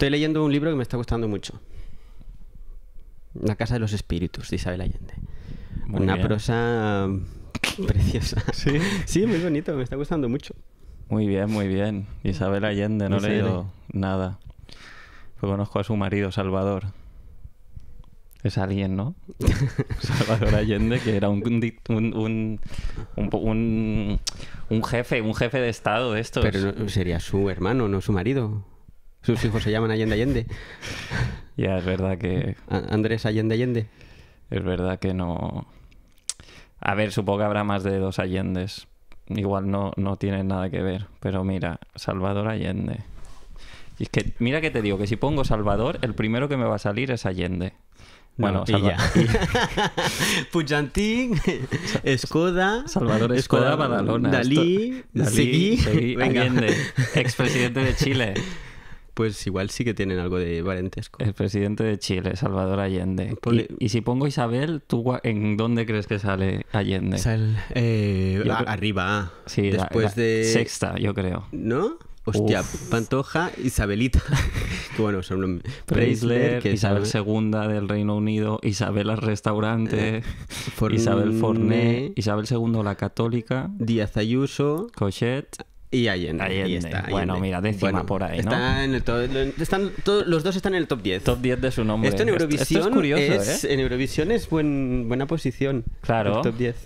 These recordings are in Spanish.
Estoy leyendo un libro que me está gustando mucho. La Casa de los Espíritus, de Isabel Allende. Una prosa mm, preciosa. ¿Sí? muy bonito, me está gustando mucho. Muy bien, muy bien. Isabel Allende, no he leído nada. Pues conozco a su marido, Salvador. Es alguien, ¿no? Salvador Allende, que era un, un, un, jefe, un jefe de Estado de estos. Pero sería su hermano, no su marido. Sus hijos se llaman Allende Allende. Ya, es verdad que. Andrés Allende Allende. Es verdad que no. A ver, supongo que habrá más de dos Allendes. Igual no, no tienen nada que ver. Pero mira, Salvador Allende. Y es que, mira que te digo, que si pongo Salvador, el primero que me va a salir es Allende. Bueno, no, Pujantín, Escoda, Salvador Escoda, Badalona. Dalí, Dalí, Allende, expresidente de Chile. pues igual sí que tienen algo de valentesco. El presidente de Chile, Salvador Allende. Y, si pongo Isabel, ¿tú en dónde crees que sale Allende? Sale eh, arriba. Ah, después de... Sexta, yo creo. ¿No? Hostia, Pantoja, Isabelita. que bueno, son Isabel II del Reino Unido, Isabel Restaurante, eh, Isabel Forné, Isabel II la Católica, Díaz Ayuso, Cochet, y Allende. Bueno, mira, décima por ahí. ¿no? están, todos, los dos están en el top 10. Top 10 de su nombre. Esto en Eurovisión es, curioso, ¿eh? En Eurovisión es buen, buena posición. Claro. top 10.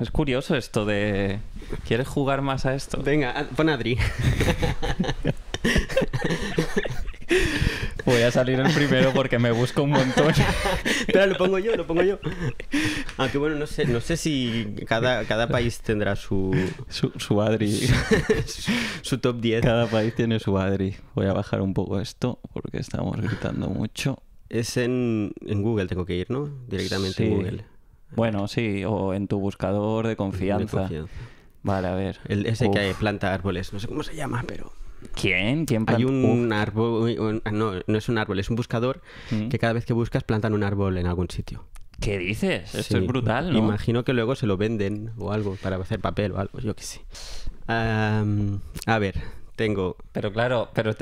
Es curioso esto de. ¿Quieres jugar más a esto? Venga, pon a Adri. Voy a salir el primero porque me busco un montón. Pero lo pongo yo, lo pongo yo. Aunque bueno, no sé, no sé si cada, cada país tendrá su... Su, Adri. su, top 10. Cada país tiene su Adri. Voy a bajar un poco esto porque estamos gritando mucho. Es en, Google, tengo que ir, ¿no? Directamente en Google. Bueno, sí, o en tu buscador de confianza. Vale, a ver. ese que planta árboles, no sé cómo se llama, pero... ¿Quién? ¿Quién Hay un árbol, ah, no, no es un árbol, es un buscador mm. que cada vez que buscas plantan un árbol en algún sitio. ¿Qué dices? Esto es brutal, ¿no? Imagino que luego se lo venden o algo para hacer papel o algo, yo qué sé. a ver, tengo... Pero claro, pero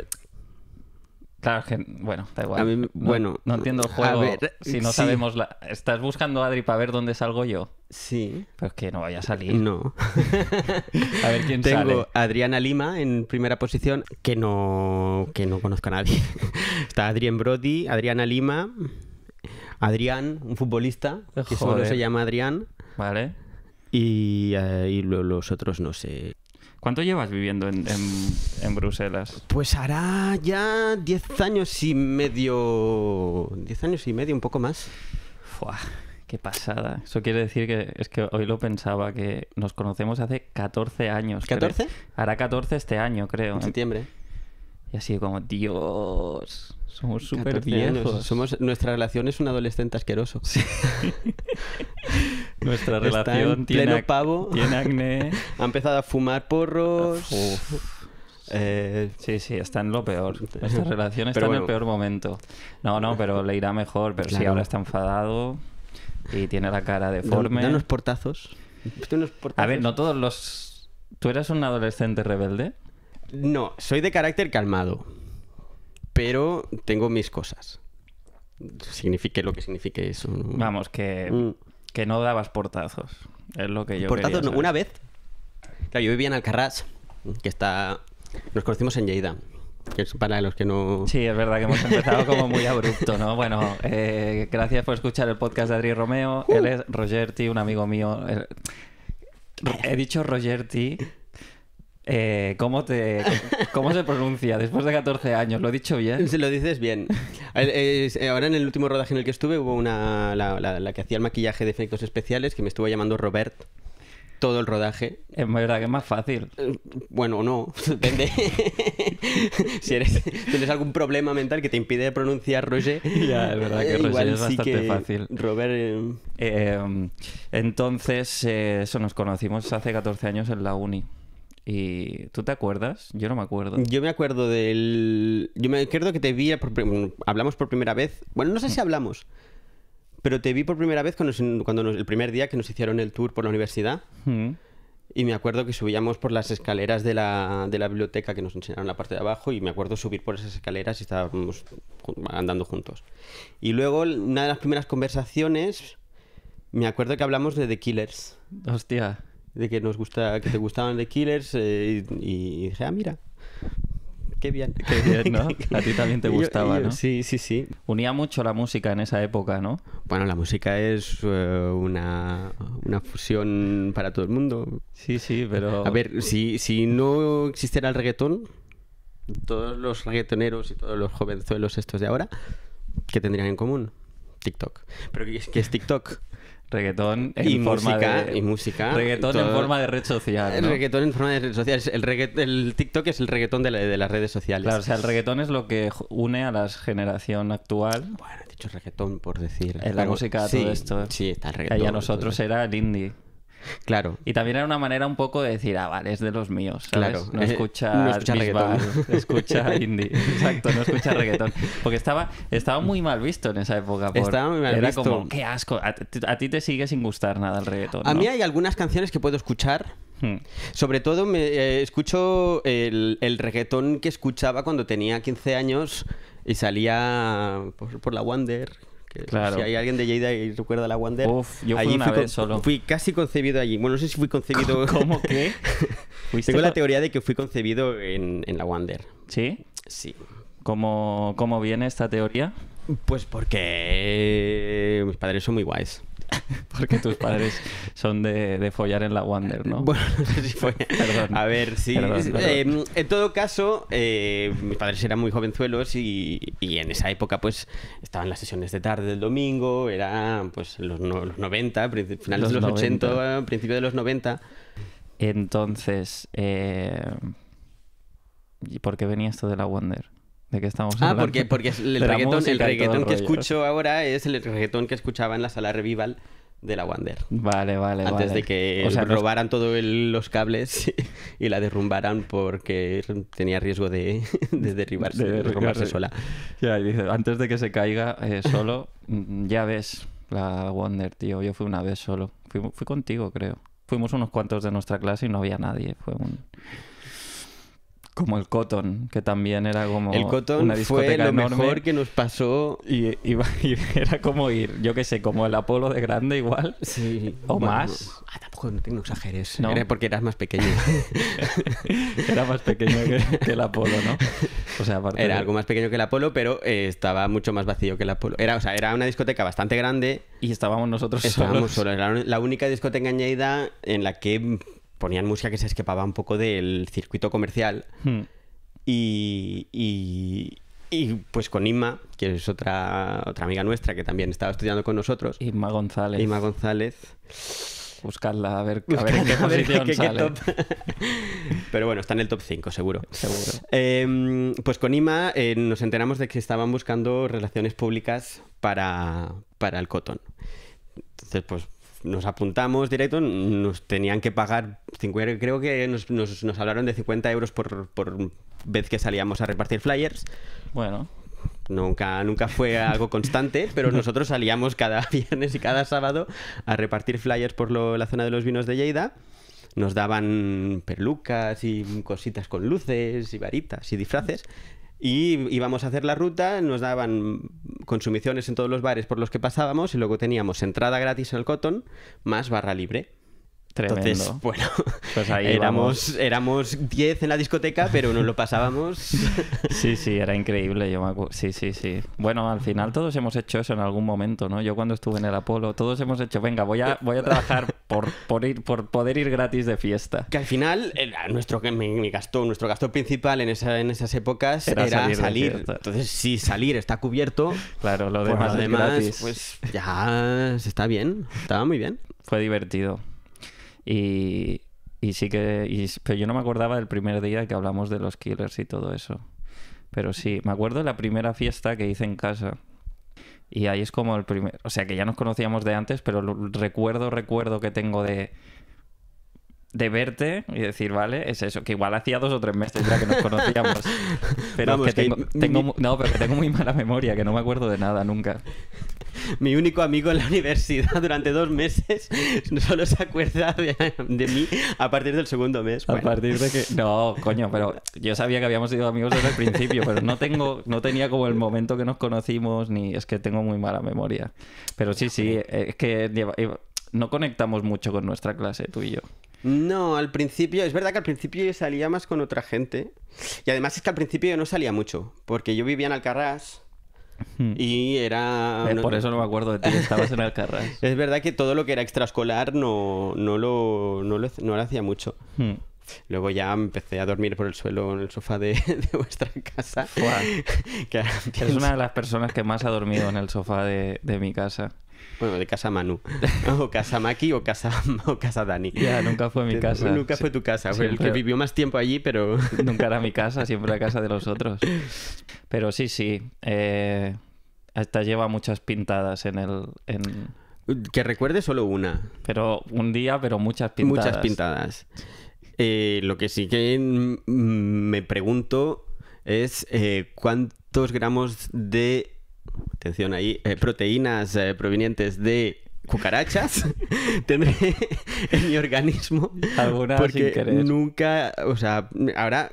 bueno, da igual. no, bueno, no entiendo el juego si no sabemos la... ¿Estás buscando, a Adri, para ver dónde salgo yo? Sí. es pues que no vaya a salir. No. a ver quién Tengo sale. Tengo Adriana Lima en primera posición, que no, que no conozco a nadie. Está Adrián Brody, Adriana Lima, Adrián, un futbolista, que solo se llama Adrián. Vale. y eh, los otros no sé. ¿Cuánto llevas viviendo en, Bruselas? Pues hará ya 10 años y medio. 10 años y medio, un poco más. Fuah, qué pasada. Eso quiere decir que es que hoy lo pensaba, que nos conocemos hace 14 años. ¿14? Hará 14 este año, creo. En ¿eh? septiembre. Y así como, Dios, somos súper viejos. nuestra relación es un adolescente asqueroso. Sí. Nuestra relación tiene, pavo. tiene acné. Ha empezado a fumar porros. Eh, sí, sí, está en lo peor. Nuestra relación está en el peor momento. No, no, pero le irá mejor. Pero si ahora está enfadado y tiene la cara deforme. Da, unos portazos. unos portazos. A ver, no todos los. ¿Tú eras un adolescente rebelde? No, soy de carácter calmado. Pero tengo mis cosas. Signifique lo que signifique eso. Vamos, que. Mm. Que no dabas portazos. Es lo que yo Portazos, una vez. Claro, yo vivía en Alcarrás, que está. Nos conocimos en Lleida. Que es para los que no. Sí, es verdad que hemos empezado como muy abrupto, ¿no? Bueno, eh, gracias por escuchar el podcast de Adri Romeo. Él uh. es Roger un amigo mío. Eh, he dicho Roger eh, ¿cómo, te, ¿Cómo se pronuncia después de 14 años? ¿Lo he dicho bien? Lo dices bien. Eh, ahora en el último rodaje en el que estuve hubo una, la, que hacía el maquillaje de efectos especiales que me estuvo llamando Robert todo el rodaje. Es verdad que es más fácil. Eh, bueno, no, depende. si tienes algún problema mental que te impide pronunciar Roger. Ya, es verdad que Roger es bastante fácil. Robert. Em, entonces, eso nos conocimos hace 14 años en la uni. Y eh, tú te acuerdas? Yo no me acuerdo. Yo me acuerdo del. Yo me acuerdo que te vi. Hablamos por primera vez. Bueno, no sé si hablamos. Pero te vi por primera vez cuando, el primer día que nos hicieron el tour por la universidad. Y me acuerdo que subíamos por las escaleras de la, de la biblioteca que nos enseñaron la parte de abajo. Y me acuerdo subir por esas escaleras y estábamos andando juntos. Y luego, una de las primeras conversaciones, me acuerdo que hablamos de The Killers. Hostia de que nos gusta, que te gustaban The Killers eh, y, dije, ah, mira, qué bien. Qué bien, ¿no? A ti también te gustaba, ¿no? Sí, sí, sí. Unía mucho la música en esa época, ¿no? Bueno, la música es eh, una, una, fusión para todo el mundo. Sí, sí, pero... A ver, si, si no existiera el reggaetón, todos los reggaetoneros y todos los jovenzuelos estos de ahora, ¿qué tendrían en común? TikTok. Pero ¿qué es, qué es TikTok? Reggaetón en y forma música, de... Reggaetón en forma de red social. reggaetón en forma de red social. El, TikTok es el reggaetón de, las redes sociales. Claro, o sea, el reggaetón es lo que une a la generación actual. Bueno, he dicho reggaetón por decir. la música, todo esto. Sí, está el reggaetón. Y a nosotros era el indie. Claro. Y también era una manera un poco de decir, ah, vale, es de los míos, Claro. No eh, escucha, no escucha reggaetón. escucha indie. Exacto, no escucha reggaetón. Porque estaba, estaba muy mal visto en esa época. Estaba muy mal visto. como, qué asco. A, ti te sigue sin gustar nada el reggaetón. A mí hay algunas canciones que puedo escuchar. Hmm. Sobre todo me eh, escucho el, reggaetón que escuchaba cuando tenía 15 años y salía por la Wander si hay alguien de Lleida y recuerda la Wander, yo fui una solo. fui casi concebido allí. Bueno, no sé si fui concebido. como qué? Tengo la teoría de que fui concebido en, la Wander. ¿Sí? Sí. ¿Cómo, ¿Cómo viene esta teoría? Pues porque mis padres son muy guays. porque tus padres son de, de, follar en la Wander, ¿no? Bueno, no sé si fue. Perdón. A ver, sí. Em, en todo caso, eh, mis padres eran muy jovenzuelos y, y, en esa época, pues, estaban las sesiones de tarde del domingo, eran pues los, los 90, finales de los 80, principio de los 90. Entonces, eh, ¿y por qué venía esto de la Wander? ¿De qué estamos ah, hablando? Ah, porque, porque el reggaetón, que escucho ahora es el reggaetón que escuchaba en la sala Revival de la Wander. Vale, vale, Antes de que robaran todos los cables y la derrumbaran porque tenía riesgo de, de derribarse, de sola. dice, antes de que se caiga eh, solo, mm, ya ves la Wander, tío. Yo fui una vez solo. Fui, fui contigo, creo. Fuimos unos cuantos de nuestra clase y no había nadie. Fue un como el Cotton, que también era como. El Cotton fue lo mejor que nos pasó. Y, era como ir, yo qué sé, como el Apolo de grande igual. Sí. O más. ah, tampoco no, tengo exageres. Era porque eras más pequeño. era más pequeño que, el Apolo, ¿no? O sea, aparte Era algo más pequeño que el Apolo, pero eh, estaba mucho más vacío que el Apolo. Era, o sea, era una discoteca bastante grande. Y estábamos nosotros estábamos solos. Era la única discoteca añadida en la que ponían música que se escapaba un poco del circuito comercial. Hmm. Y, y, pues con Ima, que es otra, otra amiga nuestra que también estaba estudiando con nosotros. Inma González. González. Buscarla a ver, qué top. Pero bueno, está en el top 5, seguro. Seguro. Em, pues con Ima eh, nos enteramos de que estaban buscando relaciones públicas para, para el Cotton. Entonces, pues nos apuntamos directo, nos tenían que pagar, creo que nos, hablaron de 50 euros por, vez que salíamos a repartir flyers. Bueno. Nunca, nunca fue algo constante, pero nosotros salíamos cada viernes y cada sábado a repartir flyers por la zona de los vinos de Lleida. Nos daban perlucas y cositas con luces y varitas y disfraces y íbamos a hacer la ruta, nos daban consumiciones en todos los bares por los que pasábamos y luego teníamos entrada gratis en el Cotton más barra libre. Entonces, bueno, pues éramos, éramos 10 en la discoteca, pero nos lo pasábamos. Sí, sí, era increíble. Yo me Sí, sí, sí. Bueno, al final todos hemos hecho eso en algún momento, ¿no? Yo cuando estuve en el Apolo, todos hemos hecho, venga, voy a, voy a trabajar por, ir, por poder ir gratis de fiesta. Que al final, nuestro, gasto, nuestro gasto principal en, esa, en esas épocas era, salir. Entonces, si salir está cubierto, claro, lo demás, lo pues ya está bien, estaba muy bien. Fue divertido. Y, sí que. pero yo no me acordaba del primer día que hablamos de los killers y todo eso. Pero sí, me acuerdo de la primera fiesta que hice en casa. Y ahí es como el primer. O sea, que ya nos conocíamos de antes, pero el recuerdo, recuerdo que tengo de. De verte y decir, vale, es eso, que igual hacía dos o tres meses ya que nos conocíamos. Pero pero que tengo muy mala memoria, que no me acuerdo de nada nunca mi único amigo en la universidad durante dos meses solo se acuerda de, mí a partir del segundo mes. A partir de que... No, coño, pero yo sabía que habíamos sido amigos desde el principio, pero no tengo, no tenía como el momento que nos conocimos, ni es que tengo muy mala memoria. Pero sí, sí, eh, es que eh, no conectamos mucho con nuestra clase, tú y yo. No, al principio, es verdad que al principio yo salía más con otra gente. Y además es que al principio yo no salía mucho, porque yo vivía en Alcarrás Hmm. Y era... Eh, por eso no me acuerdo de ti, estabas en Alcarrás. es verdad que todo lo que era extraescolar no, lo, hacía mucho. Hmm. Luego ya empecé a dormir por el suelo en el sofá de, vuestra casa. que Eres una de las personas que más ha dormido en el sofá de mi casa. Bueno, de casa Manu. o casa Maki o casa, casa Dani. Ya, nunca fue mi casa. Nunca fue tu casa. Fue el que vivió más tiempo allí, pero. nunca era mi casa, siempre la casa de los otros. Pero sí, sí. Eh, hasta lleva muchas pintadas en el. Que recuerde solo una. Pero un día, pero muchas pintadas. Muchas pintadas. Eh, lo que sí que me pregunto es eh, cuántos gramos de atención ahí, eh, proteínas eh, provenientes de cucarachas tendré en mi organismo. porque nunca, o sea, ahora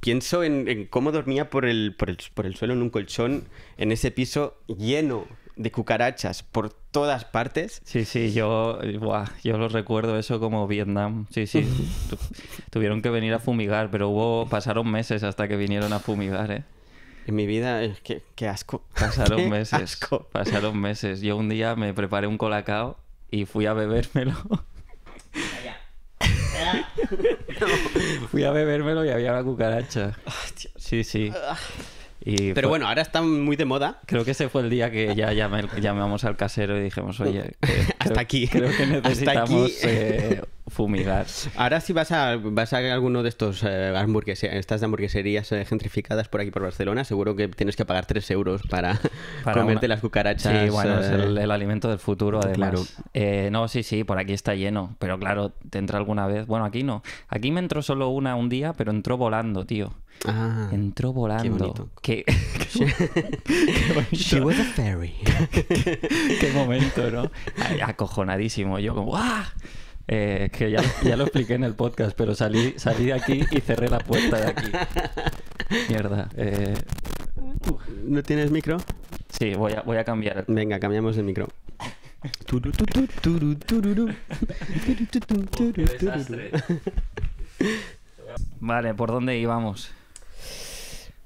pienso en, cómo dormía por el, por suelo en un colchón en ese piso lleno de cucarachas por todas partes. Sí, sí, yo, eh, yo lo recuerdo eso como Vietnam. Sí, sí, tuvieron que venir a fumigar, pero hubo, pasaron meses hasta que vinieron a fumigar, ¿eh? en mi vida, es que, asco. Pasaron meses. Asco. Pasaron meses. Yo un día me preparé un colacao y fui a bebérmelo. Fui a bebérmelo y había una cucaracha. Sí, sí. Ah. Pero bueno, ahora están muy de moda. Creo que ese fue el día que ya llamamos al casero y dijimos, oye, hasta aquí. Creo que necesitamos eh, fumigar. Ahora si vas a, vas a alguno de estos eh, hamburguesas estas hamburgueserías eh, gentrificadas por aquí por Barcelona, seguro que tienes que pagar 3 euros para, comerte las cucarachas. Sí, bueno, es el, eh. alimento del futuro además. no, sí, sí, por aquí está lleno, pero claro, te entra alguna vez. Bueno, aquí no. Aquí me entró solo una un día, pero entró volando, tío. Ah, entró volando. Qué, qué She was a fairy. qué, momento, ¿no? Acojonadísimo. Yo como eh, que ya, ya, lo expliqué en el podcast, pero salí, salí de aquí y cerré la puerta de aquí. Mierda. Eh. ¿No tienes micro? Sí, voy a, voy a cambiar. Venga, cambiamos el micro. Vale, ¿por dónde íbamos?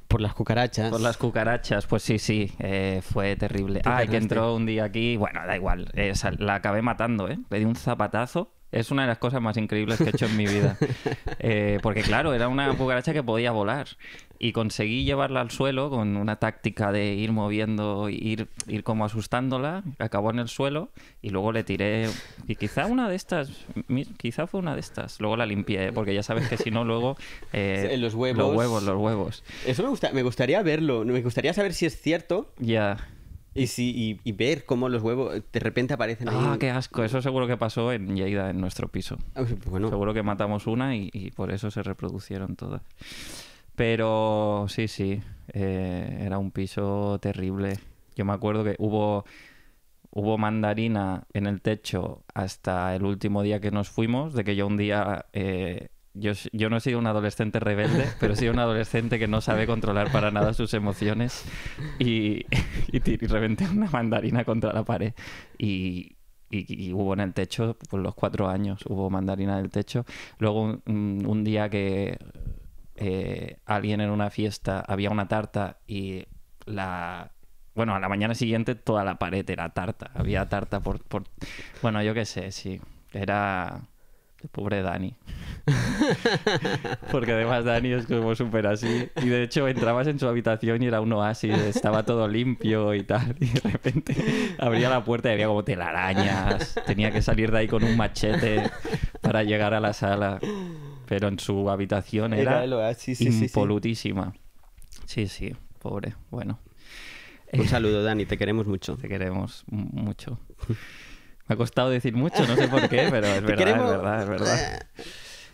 Por las cucarachas. Por las cucarachas, pues sí, sí, eh, fue terrible. Ah, que entró un día aquí, bueno, da igual, eh, la acabé matando, ¿eh? Pedí un zapatazo es una de las cosas más increíbles que he hecho en mi vida. Eh, porque claro, era una cucaracha que podía volar. Y conseguí llevarla al suelo con una táctica de ir moviendo, ir, ir como asustándola. Acabó en el suelo y luego le tiré... Y quizá una de estas, quizá fue una de estas. Luego la limpié, porque ya sabes que si no luego... Eh, los huevos. Los huevos, los huevos. Eso me, gusta, me gustaría verlo. Me gustaría saber si es cierto. Ya. Y, y, ver cómo los huevos eh, de repente aparecen ahí. Ah, qué asco. Eso seguro que pasó en Lleida, en nuestro piso. Ah, pues, pues, seguro que matamos una y, por eso se reproducieron todas. Pero sí, sí. Eh, era un piso terrible. Yo me acuerdo que hubo, hubo mandarina en el techo hasta el último día que nos fuimos. De que yo un día eh, yo, no he sido un adolescente rebelde, pero he un adolescente que no sabe controlar para nada sus emociones y, y, reventé una mandarina contra la pared. Y, hubo en el techo, por los cuatro años hubo mandarina en el techo. Luego un, día que eh, alguien en una fiesta había una tarta y la bueno, a la mañana siguiente toda la pared era tarta. Había tarta por... por... Bueno, yo qué sé, sí. Era pobre Dani. Porque además Dani es como súper así. Y de hecho entrabas en su habitación y era un oasis, estaba todo limpio y tal. Y de repente abría la puerta y había como telarañas. Tenía que salir de ahí con un machete para llegar a la sala. Pero en su habitación era, era oasis, sí, impolutísima. Sí, sí, pobre. Bueno. Un saludo, Dani. Te queremos mucho. Te queremos mucho. Me ha costado decir mucho, no sé por qué, pero es verdad, es verdad, ah. es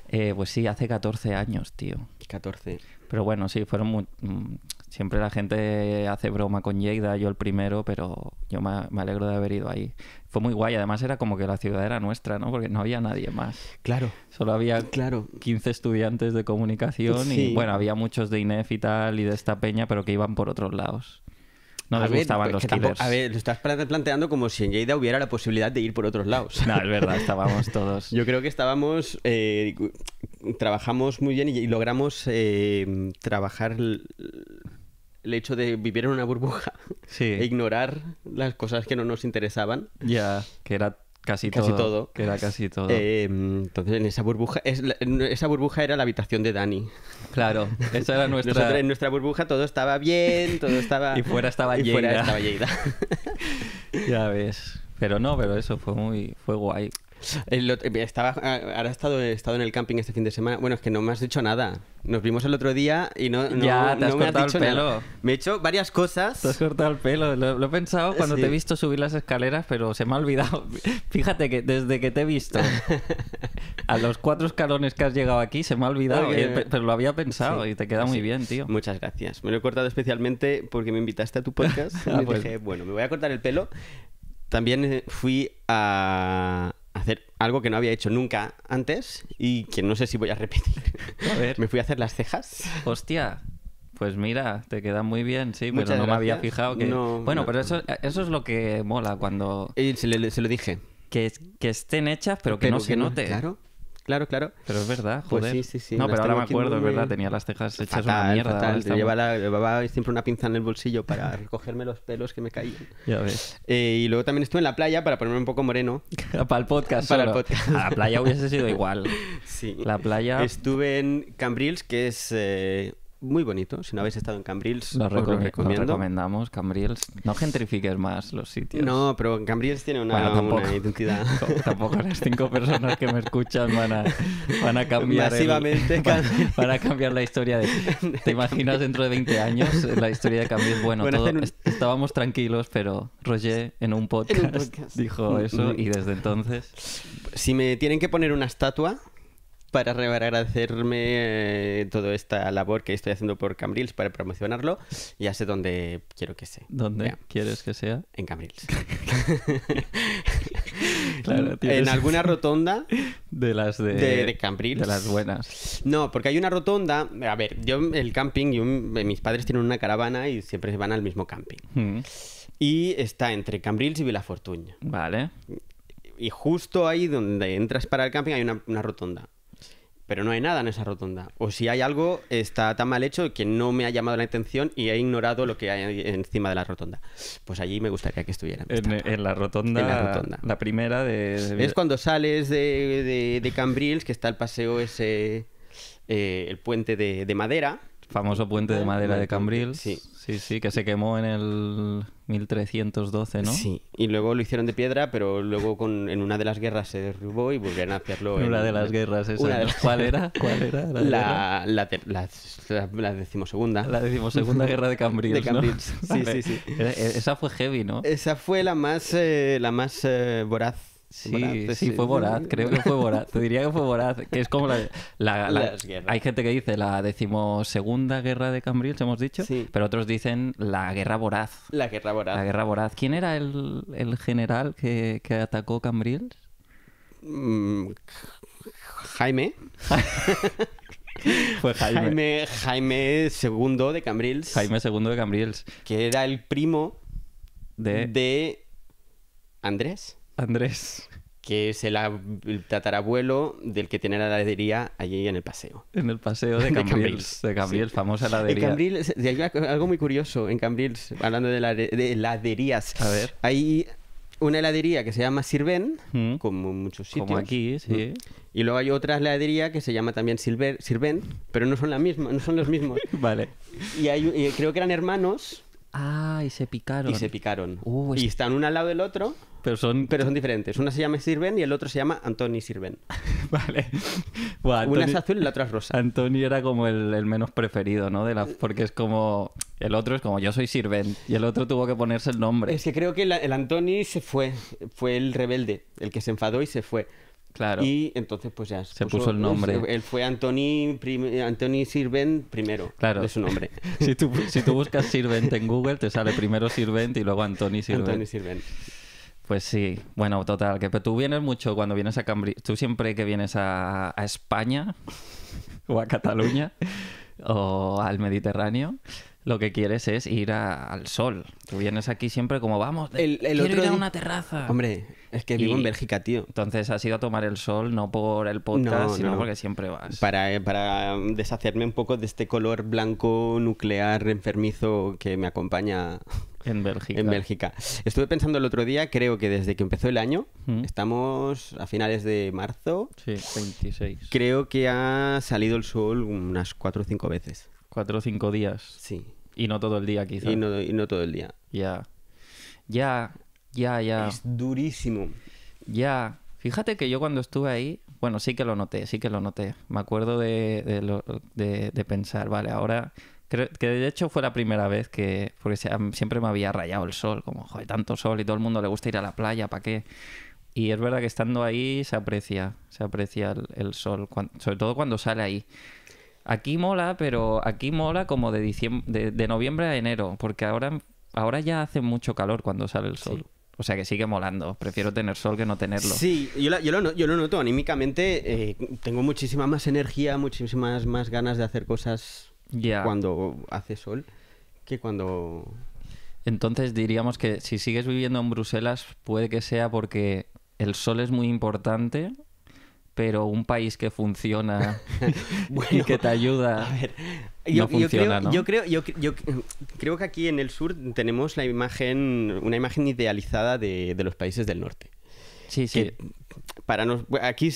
eh, verdad. pues sí, hace 14 años, tío. 14. Pero bueno, sí, fueron muy... Mm, siempre la gente hace broma con Yeida, yo el primero, pero yo me, alegro de haber ido ahí. Fue muy guay, además era como que la ciudad era nuestra, ¿no? Porque no había nadie más. Claro. Solo había claro. 15 estudiantes de comunicación y bueno, había muchos de INEF y tal y de esta peña, pero que iban por otros lados. No les gustaban los killers. a ver, lo estás planteando como si en Lleida hubiera la posibilidad de ir por otros lados. No, es verdad, estábamos todos. Yo creo que estábamos. Eh, trabajamos muy bien y, logramos eh, trabajar el hecho de vivir en una burbuja sí. e ignorar las cosas que no nos interesaban. Ya, que era Casi, todo, Que era casi todo. Em, entonces, en esa burbuja, esa burbuja era la habitación de Dani. Claro, esa era nuestra. en nuestra burbuja todo estaba bien, todo estaba. y fuera estaba y Fuera estaba Lleida. ya ves. Pero no, pero eso fue muy. fue guay. Eh, estaba, ah, ahora he estado, estado en el camping este fin de semana. Bueno, es que no me has dicho nada. Nos vimos el otro día y no, ya, te has me cortado has el pelo. Me he hecho varias cosas. Te has cortado el pelo. Lo, he pensado cuando te he visto subir las escaleras, pero se me ha olvidado. Fíjate que desde que te he visto a los cuatro escalones que has llegado aquí, se me ha olvidado. Eh, pero lo había pensado y te queda muy bien, tío. Muchas gracias. Me lo he cortado especialmente porque me invitaste a tu podcast. y ah, pues. dije, bueno, me voy a cortar el pelo. También eh, fui a, hacer algo que no había hecho nunca antes y que no sé si voy a repetir. A ver. me fui a hacer las cejas. Hostia. Pues mira, te queda muy bien, sí, pero no me había fijado que... No, bueno, pero eso, eso es lo que mola cuando... Y eh, se, le, se lo dije. Que, que estén hechas, pero que no se note. claro. Claro, claro. Pero es verdad, pues joder. sí, sí, sí. No, pero ahora me acuerdo, es verdad, tenía las cejas hechas una mierda. Llevaba, siempre una pinza en el bolsillo para recogerme los pelos que me caían. Ya ves. Eh, y luego también estuve en la playa para ponerme un poco moreno. para el podcast. Para el podcast. A la playa hubiese sido igual. sí. La playa. Estuve en Cambrils, que es eh, muy bonito. Si no habéis estado en Cambrils, lo, recomiendo. recomendamos, Cambrils. No gentrifiques más los sitios. No, pero Cambrils tiene una, identidad. tampoco las cinco personas que me escuchan van a, van a cambiar. Masivamente. cambiar la historia de. ¿Te imaginas dentro de 20 años la historia de Cambrils? Bueno, todo, estábamos tranquilos, pero Roger en un podcast, en un podcast. dijo eso mm, mm. y desde entonces. Si me tienen que poner una estatua, para agradecerme eh, toda esta labor que estoy haciendo por Cambrils para promocionarlo. Ya sé dónde quiero que sea. ¿Dónde quieres que sea? En Cambrils. claro, en alguna rotonda. De las de, Cambrils. De las buenas. No, porque hay una rotonda. A ver, yo el camping, mis padres tienen una caravana y siempre van al mismo camping. Hmm. Y está entre Cambrils y Vilafortuña. Vale. Y justo ahí donde entras para el camping hay una rotonda pero no hay nada en esa rotonda. O si hay algo, está tan mal hecho que no me ha llamado la atención y he ignorado lo que hay encima de la rotonda. Pues allí me gustaría que estuvieran. En, la, rotonda, en la primera de... Es cuando sales de, Cambrils, que está el paseo ese... Eh, el puente de madera, Famoso puente de madera de Cambrils. Sí. Sí, sí, que se quemó en el 1312, ¿no? Sí, y luego lo hicieron de piedra, pero luego en una de las guerras se derribó y volvieron a hacerlo. En, una de las guerras, esa. ¿Cuál era? ¿Cuál era? La, la, la, la, decimosegunda. La decimosegunda guerra de Cambrils. De Cambrils. Sí, sí, sí. E, esa fue heavy, ¿no? Esa fue la más, eh, la más eh, voraz eh, sí, sí, fue voraz, creo que fue voraz Te diría que fue voraz que es como la, hay gente que dice la decimosegunda guerra de Cambrils, hemos dicho, pero otros dicen la guerra voraz. La guerra voraz. guerra ¿Quién era el, general que, atacó Cambrils? Mm, Jaime. Fue Jaime. Jaime. Jaime II de Cambrils. Jaime II de Cambrils. Que era el primo de Andrés. Andrés. Que es el, tatarabuelo del que tiene la heladería allí en el paseo. En el paseo de Cambrils. de Cambrils, famosa heladería. En Cambrils, algo muy curioso en Cambrils, hablando de, de heladerías. ver. Hay una heladería que se llama Sirven, mm. como muchos sitios. Como aquí, mm. sí. Y luego hay otra heladería que se llama también Silver, Sirven, pero no son la misma, no son los mismos. vale. Y, y creo que eran hermanos Ah, y se picaron. Y se picaron. Uh, y están uno al lado del otro, pero son... pero son diferentes. Una se llama Sirven y el otro se llama Anthony Sirven. vale. Una es azul y la otra es rosa. Anthony era como el, menos preferido, ¿no? De la... Porque es como... El otro es como yo soy Sirven y el otro tuvo que ponerse el nombre. Es que creo que el, el Anthony se fue. Fue el rebelde, el que se enfadó y se fue. Claro. Y entonces pues ya se puso, el pues, nombre. Eh, él fue Anthony, Sirvent primero. Claro. De su nombre. si, tú, buscas Sirvent en Google te sale primero Sirvent y luego Anthony Sirvent. Sirvent. Pues sí, bueno, total, que pero tú vienes mucho cuando vienes a Cambridge, tú siempre que vienes a España o a Cataluña o al Mediterráneo, lo que quieres es ir al sol. Tú vienes aquí siempre como, vamos, el, quiero ir a una terraza. Hombre, es que vivo en Bélgica, tío. Entonces has ido a tomar el sol no por el podcast, sino porque siempre vas. Para, eh, para deshacerme un poco de este color blanco nuclear enfermizo que me acompaña en Bélgica. En Bélgica. Estuve pensando el otro día, creo que desde que empezó el año, mm. estamos a finales de marzo. Sí, 26. Creo que ha salido el sol unas 4 o 5 veces. 4 o 5 días. Sí. Y no todo el día, quizás. Y no, y no todo el día. Ya. Ya, ya, ya. Es durísimo. Ya. Fíjate que yo cuando estuve ahí, bueno, sí que lo noté, sí que lo noté. Me acuerdo de, pensar, vale, ahora Creo que de hecho fue la primera vez que. Porque siempre me había rayado el sol, como, joder, tanto sol y todo el mundo le gusta ir a la playa, ¿para qué? Y es verdad que estando ahí se aprecia, se aprecia el, sol, sobre todo cuando sale ahí. Aquí mola, pero aquí mola como de, de, noviembre a enero, porque ahora, ahora ya hace mucho calor cuando sale el sol. O sea que sigue molando. Prefiero tener sol que no tenerlo. Sí, yo, lo, noto. Anímicamente eh, tengo muchísima más energía, muchísimas más ganas de hacer cosas cuando hace sol que cuando... Entonces diríamos que si sigues viviendo en Bruselas puede que sea porque el sol es muy importante pero un país que funciona y que te ayuda. A ver, yo, creo, yo, creo, yo, creo que aquí en el sur tenemos la imagen, una imagen idealizada de, los países del norte. Sí, sí para nos, aquí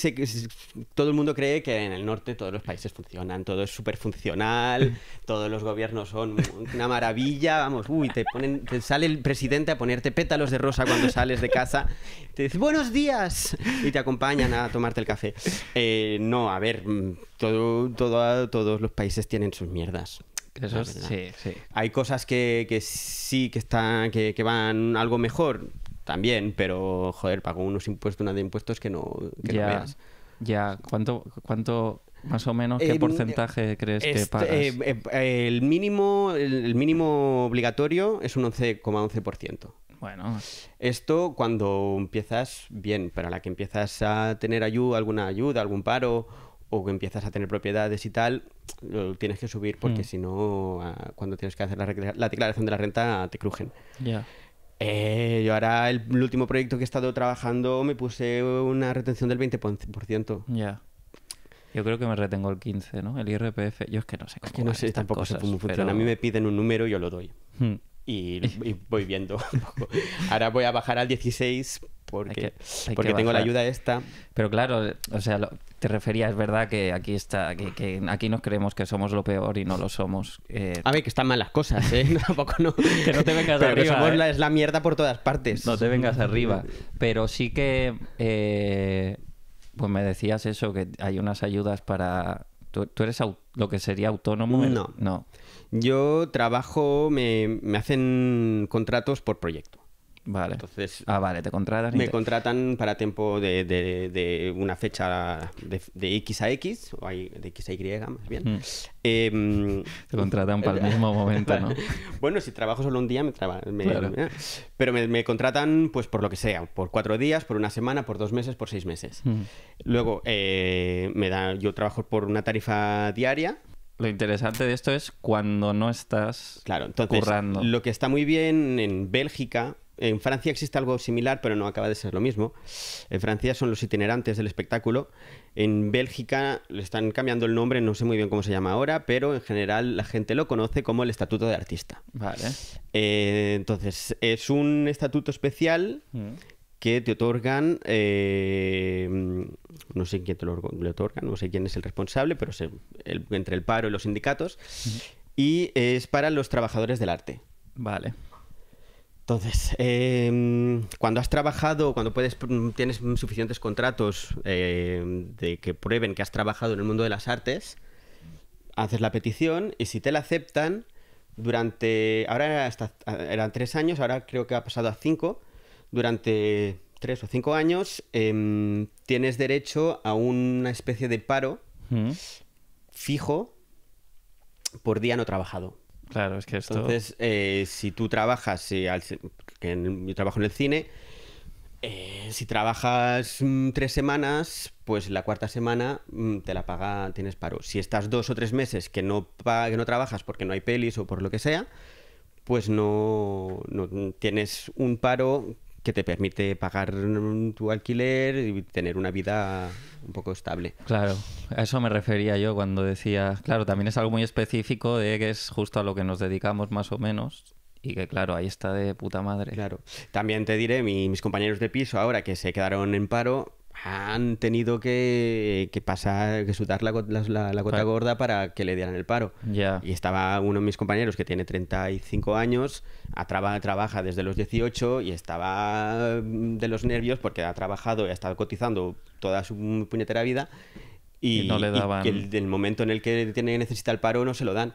todo el mundo cree que en el norte todos los países funcionan, todo es súper funcional, todos los gobiernos son una maravilla, vamos, uy, te, ponen, te sale el presidente a ponerte pétalos de rosa cuando sales de casa, te dice buenos días y te acompañan a tomarte el café. Eh, no, a ver, mm, todos los países tienen sus mierdas. sí, sí. Hay cosas que, sí que, están, que van algo mejor, también, pero joder, pagó unos impuestos, una de impuestos que no, que ya, Ya, ¿cuánto, cuánto más o menos qué porcentaje crees que este, pagas? Eh, eh, el mínimo, el, mínimo obligatorio es un 11,11%. Bueno. Esto cuando empiezas bien, para la que empiezas a tener ayuda, alguna ayuda, algún paro o que empiezas a tener propiedades y tal, lo tienes que subir porque hmm. si no, ah, cuando tienes que hacer la, declaración de la renta, te crujen. Ya. Eh, yo ahora el, último proyecto que he estado trabajando me puse una retención del 20%. Ya. Yo creo que me retengo el 15, ¿no? El IRPF. Yo es que no sé cómo. sé cómo funciona. A mí me piden un número y yo lo doy. Hmm. Y, y, voy viendo. Ahora voy a bajar al 16 porque, tengo la ayuda esta. Pero claro, o sea, te refería, es verdad que aquí está, que, aquí nos creemos que somos lo peor y no lo somos. Eh. A ver, que están mal las cosas, ¿eh? tampoco no. que no te vengas arriba. ¿eh? es la mierda por todas partes. No te vengas arriba. Pero sí que. Eh, pues me decías eso, que hay unas ayudas para. ¿Tú, eres lo que sería autónomo? No. No. Yo trabajo, me hacen contratos por proyecto. Vale. Entonces, ah, vale, te contratan. me contratan para tiempo de, una fecha de, X a X, o de X a Y más bien. Hmm. Em, te contratan para el mismo momento, ¿no? bueno, si trabajo solo un día, me, trabajan. Pero me, contratan pues por lo que sea, por cuatro días, por una semana, por dos meses, por seis meses. Hmm. Luego, eh, me da, yo trabajo por una tarifa diaria, lo interesante de esto es cuando no estás currando. Lo que está muy bien en Bélgica en Francia existe algo similar, pero no acaba de ser lo mismo. En Francia son los itinerantes del espectáculo. En Bélgica le están cambiando el nombre, no sé muy bien cómo se llama ahora, pero en general la gente lo conoce como el Estatuto de Artista. Vale. Eh, entonces, es un estatuto especial mm. que te otorgan. Eh, no sé quién te lo otorgan, no sé quién es el responsable, pero entre el paro y los sindicatos. Y es para los trabajadores del arte. Vale. Entonces, em, cuando has trabajado, cuando puedes, mm, tienes suficientes contratos em, de que prueben que has trabajado en el mundo de las artes, haces la petición y si te la aceptan, durante, ahora eran tres años, ahora creo que ha pasado a cinco, durante tres o cinco años em, tienes derecho a una especie de paro mm. fijo por día no trabajado. Claro, es que esto... Entonces, eh, si tú trabajas, eh, que en, yo trabajo en el cine, eh, si trabajas mm, tres semanas, pues la cuarta semana mm, te la paga, tienes paro. Si estás dos o tres meses que no, que no trabajas porque no hay pelis o por lo que sea, pues no, no tienes un paro que te permite pagar tu alquiler y tener una vida un poco estable. Claro, a eso me refería yo cuando decía, claro, también es algo muy específico de que es justo a lo que nos dedicamos más o menos. Y que claro, ahí está de puta madre. Claro. También te diré, mis compañeros de piso ahora que se quedaron en paro, han tenido que, pasar, que sudar la, la, gota gorda para que le dieran el paro. Y estaba uno de mis compañeros que tiene 35 años, traba, trabaja desde los 18 y estaba mm, de los nervios porque ha trabajado y ha estado cotizando toda su puñetera vida. Y, no le daban. el, el momento en el que tiene, necesita el paro no se lo dan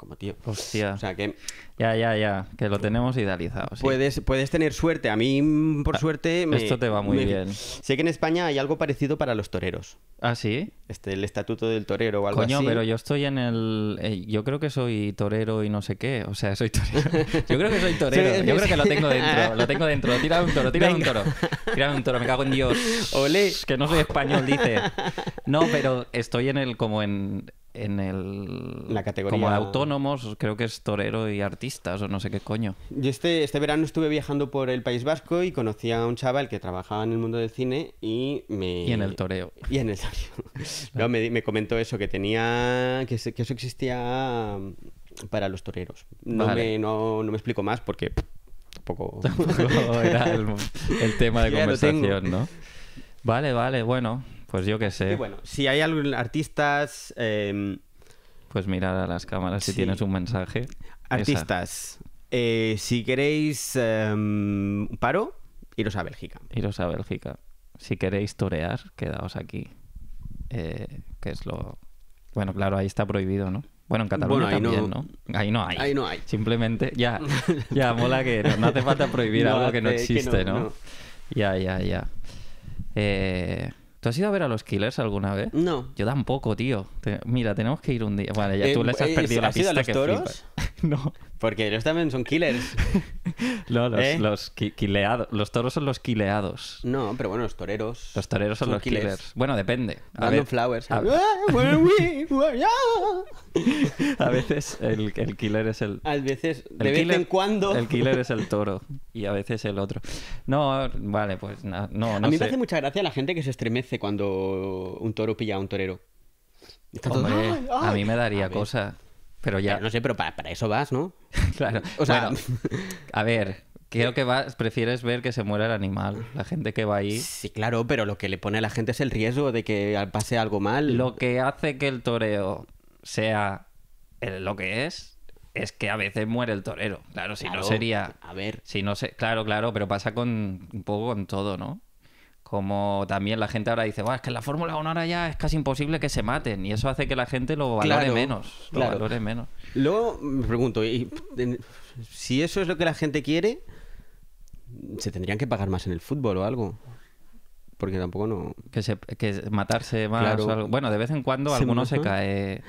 como tío. Hostia. O sea que. Ya, ya, ya. Que lo tenemos idealizado. Puedes, puedes tener suerte. A mí, por ah, suerte. Me, esto te va muy bien. Sé que en España hay algo parecido para los toreros. ¿Ah, sí? Este, el estatuto del torero o algo así. Coño, pero yo estoy en el. Eh, yo creo que soy torero y no sé qué. O sea, soy torero. Yo creo que soy torero. Yo creo que lo tengo dentro. Lo tengo dentro. Tira un toro, tira un toro. Tira un toro, me cago en Dios. Ole. Que no soy español, dice. No, pero estoy en el. como en en el la como autónomos creo que es torero y artistas o no sé qué coño y este este verano estuve viajando por el País Vasco y conocí a un chaval que trabajaba en el mundo del cine y me y en el toreo y en el me, me, comentó eso que tenía que, que, eso existía mm, para los toreros no me no, me explico más porque tampoco, era el, tema de conversación no vale vale bueno pues yo qué sé. Y bueno, si hay algún artistas... Em, pues mirar a las cámaras si tienes un mensaje. Artistas, eh, si queréis em, paro, iros a Bélgica. Iros a Bélgica. Si queréis torear, quedaos aquí. Eh, que es lo... Bueno, claro, ahí está prohibido, ¿no? Bueno, en Cataluña también, no... Ahí no hay. Ahí no hay. Simplemente, ya, ya mola que no, no hace falta prohibir algo que no existe, ¿no? Ya, ya, ya. Eh... ¿Tú has ido a ver a los Killers alguna vez? No. Yo tampoco, tío. Mira, tenemos que ir un día. Vale, ya eh, tú les has eh, perdido la ¿has Ido a los que toros? no. Porque ellos también son killers. no, ¿Eh? los, toros son los quileados. No, pero bueno, los toreros. Los toreros son, los killers. Bueno, depende. A flowers. A, veces el, killer es el. A veces, de vez en cuando. El killer es el toro y a veces el otro. No, vale, pues no, a mí me hace mucha gracia la gente que se estremece cuando un toro pilla a un torero. A mí me daría cosa. Pero ya. Eh, no sé, pero para, eso vas, ¿no? claro. O sea, a ver, creo que vas, prefieres ver que se muera el animal. La gente que va ahí. Sí, claro, pero lo que le pone a la gente es el riesgo de que pase algo mal. Lo que hace que el toreo sea eh, lo que es es que a veces muere el torero. Claro, si no sería. A ver. Si no Claro, claro, pero pasa con un poco con todo, ¿no? Como también la gente ahora dice, es que en la Fórmula 1 ahora ya es casi imposible que se maten. Y eso hace que la gente lo valore menos. Lo menos. Luego me pregunto, ¿y, si eso es lo que la gente quiere, ¿se tendrían que pagar más en el fútbol o algo? Porque tampoco no. Que, se, que matarse más. Bueno, de vez en cuando alguno se cae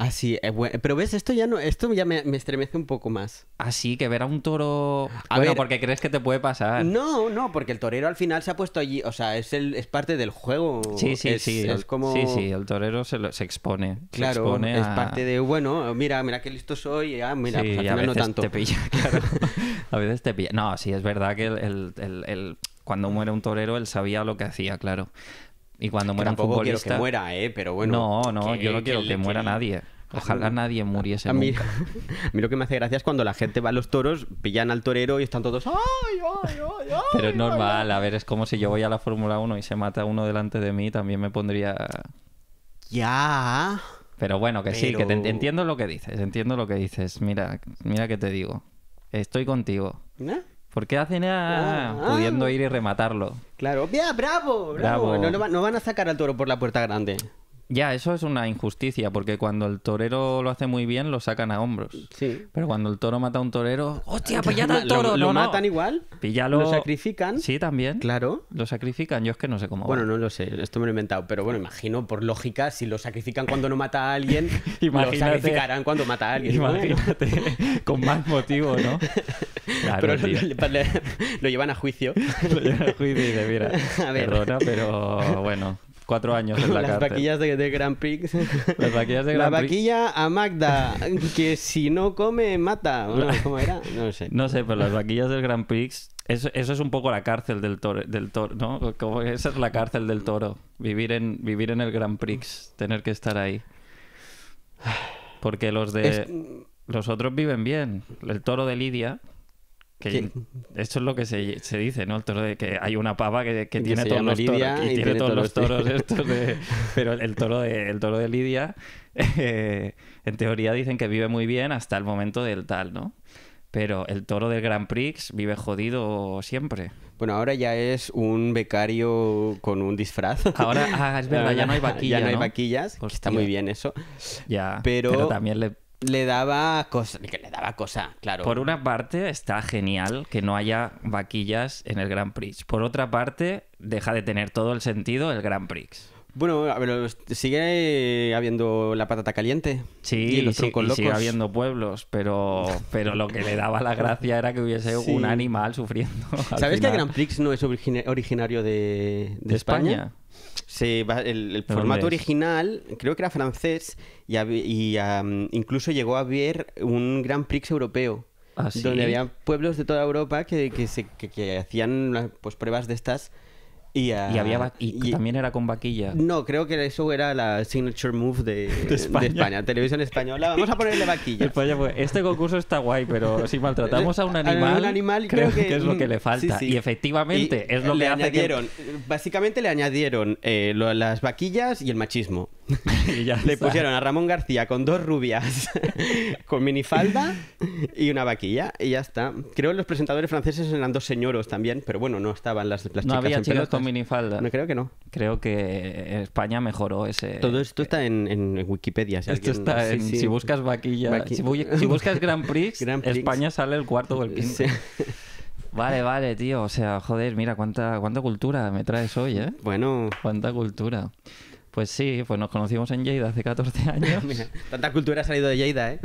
Así, ah, es eh, bueno, pero ves, esto ya no, esto ya me, estremece un poco más. Así ah, que ver a un toro. Ah, a bueno, ver, porque crees que te puede pasar. No, no, porque el torero al final se ha puesto allí, o sea, es es parte del juego. Sí, sí, sí. Es como... Sí, sí, el torero se, expone. Claro, es parte de, bueno, mira, mira qué listo soy, mira, a veces no tanto. Te pilla, claro. a veces te pilla. No, sí, es verdad que el, cuando muere un torero, él sabía lo que hacía, claro. Y cuando muera Tampoco un futbolista... quiero que muera, ¿eh? Pero bueno... No, no, yo no quiero que, muera nadie. Ojalá nadie muriese a mí, A mí lo que me hace gracia es cuando la gente va a los toros, pillan al torero y están todos... ¡Ay, ay, ay, Pero es normal, a ver, es como si yo voy a la Fórmula 1 y se mata uno delante de mí, también me pondría... Ya... Pero bueno, que sí, que entiendo lo que dices, entiendo lo que dices. Mira, mira que te digo. Estoy contigo. ¿Eh? qué hacen a... Oh, pudiendo ir y rematarlo. Claro, bravo, bravo. No, no, van a sacar al toro por la puerta grande. Ya, eso es una injusticia, porque cuando el torero lo hace muy bien, lo sacan a hombros. Sí. Pero cuando el toro mata a un torero, ¡hostia, pillad pues al toro! ¿Lo, matan igual? Píllalo. ¿Lo sacrifican? Sí, también. Claro. ¿Lo sacrifican? Yo es que no sé cómo. Bueno, no lo sé, esto me lo he inventado, pero bueno, imagino, por lógica, si lo sacrifican cuando no mata a alguien, lo sacrificarán cuando mata a alguien. Imagínate, con más motivo, ¿no? pero lo, llevan a juicio. lo llevan a juicio y dice, mira, a ver. perdona, pero bueno, cuatro años en la Las vaquillas de, Grand Prix. la vaquilla a Magda, que si no come, mata. No sé. pero las vaquillas del Grand Prix... Eso, es un poco la cárcel del toro, del toro ¿no? esa es la cárcel del toro. Vivir en, vivir en el Grand Prix. Tener que estar ahí. Porque los de... Los otros viven bien. El toro de Lidia, que esto es lo que se, dice, ¿no? El toro de que hay una pava que, tiene todos los toros. Y, estos Pero el toro de, toro de Lidia, eh, en teoría dicen que vive muy bien hasta el momento del tal, ¿no? Pero el toro del Grand Prix vive jodido siempre. Bueno, ahora ya es un becario con un disfraz. Ahora, ah, es verdad, ya no hay vaquillas. Ya no, hay vaquillas, está muy bien eso. Ya, pero, pero también le le daba cosa, que le daba cosa, claro. Por una parte está genial que no haya vaquillas en el Grand Prix. Por otra parte, deja de tener todo el sentido el Grand Prix. Bueno, ver sigue habiendo la patata caliente. Sí, los sigue habiendo pueblos, pero, pero lo que le daba la gracia era que hubiese un animal sufriendo. ¿Sabes que el Grand Prix no es originario de, España? el, formato original creo que era francés y, incluso llegó a haber un Grand Prix europeo. ¿Ah, donde había pueblos de toda Europa que, se, hacían pues, pruebas de estas y, había y, también era con vaquilla. No, creo que eso era la signature move de, España. Televisión española. Vamos a ponerle vaquilla. este concurso está guay, pero si maltratamos a un animal, creo, que... es lo que mm, le falta. Y efectivamente es lo que le añadieron, Básicamente le añadieron eh, las vaquillas y el machismo. ya Le pusieron a Ramón García con dos rubias, con minifalda y una vaquilla, y ya está. Creo que los presentadores franceses eran dos señoros también, pero bueno, no estaban las, las No había con minifalda. No creo que no. Creo que España mejoró ese. Todo eh, esto está en, Wikipedia. Si buscas vaquilla. Si, buscas Grand Prix, España sale el cuarto o el Vale, vale, tío. O sea, joder, mira cuánta, cuánta cultura me traes hoy, ¿eh? Bueno, Cuánta cultura. Pues sí, pues nos conocimos en Lleida hace 14 años. tanta cultura ha salido de Lleida, ¿eh?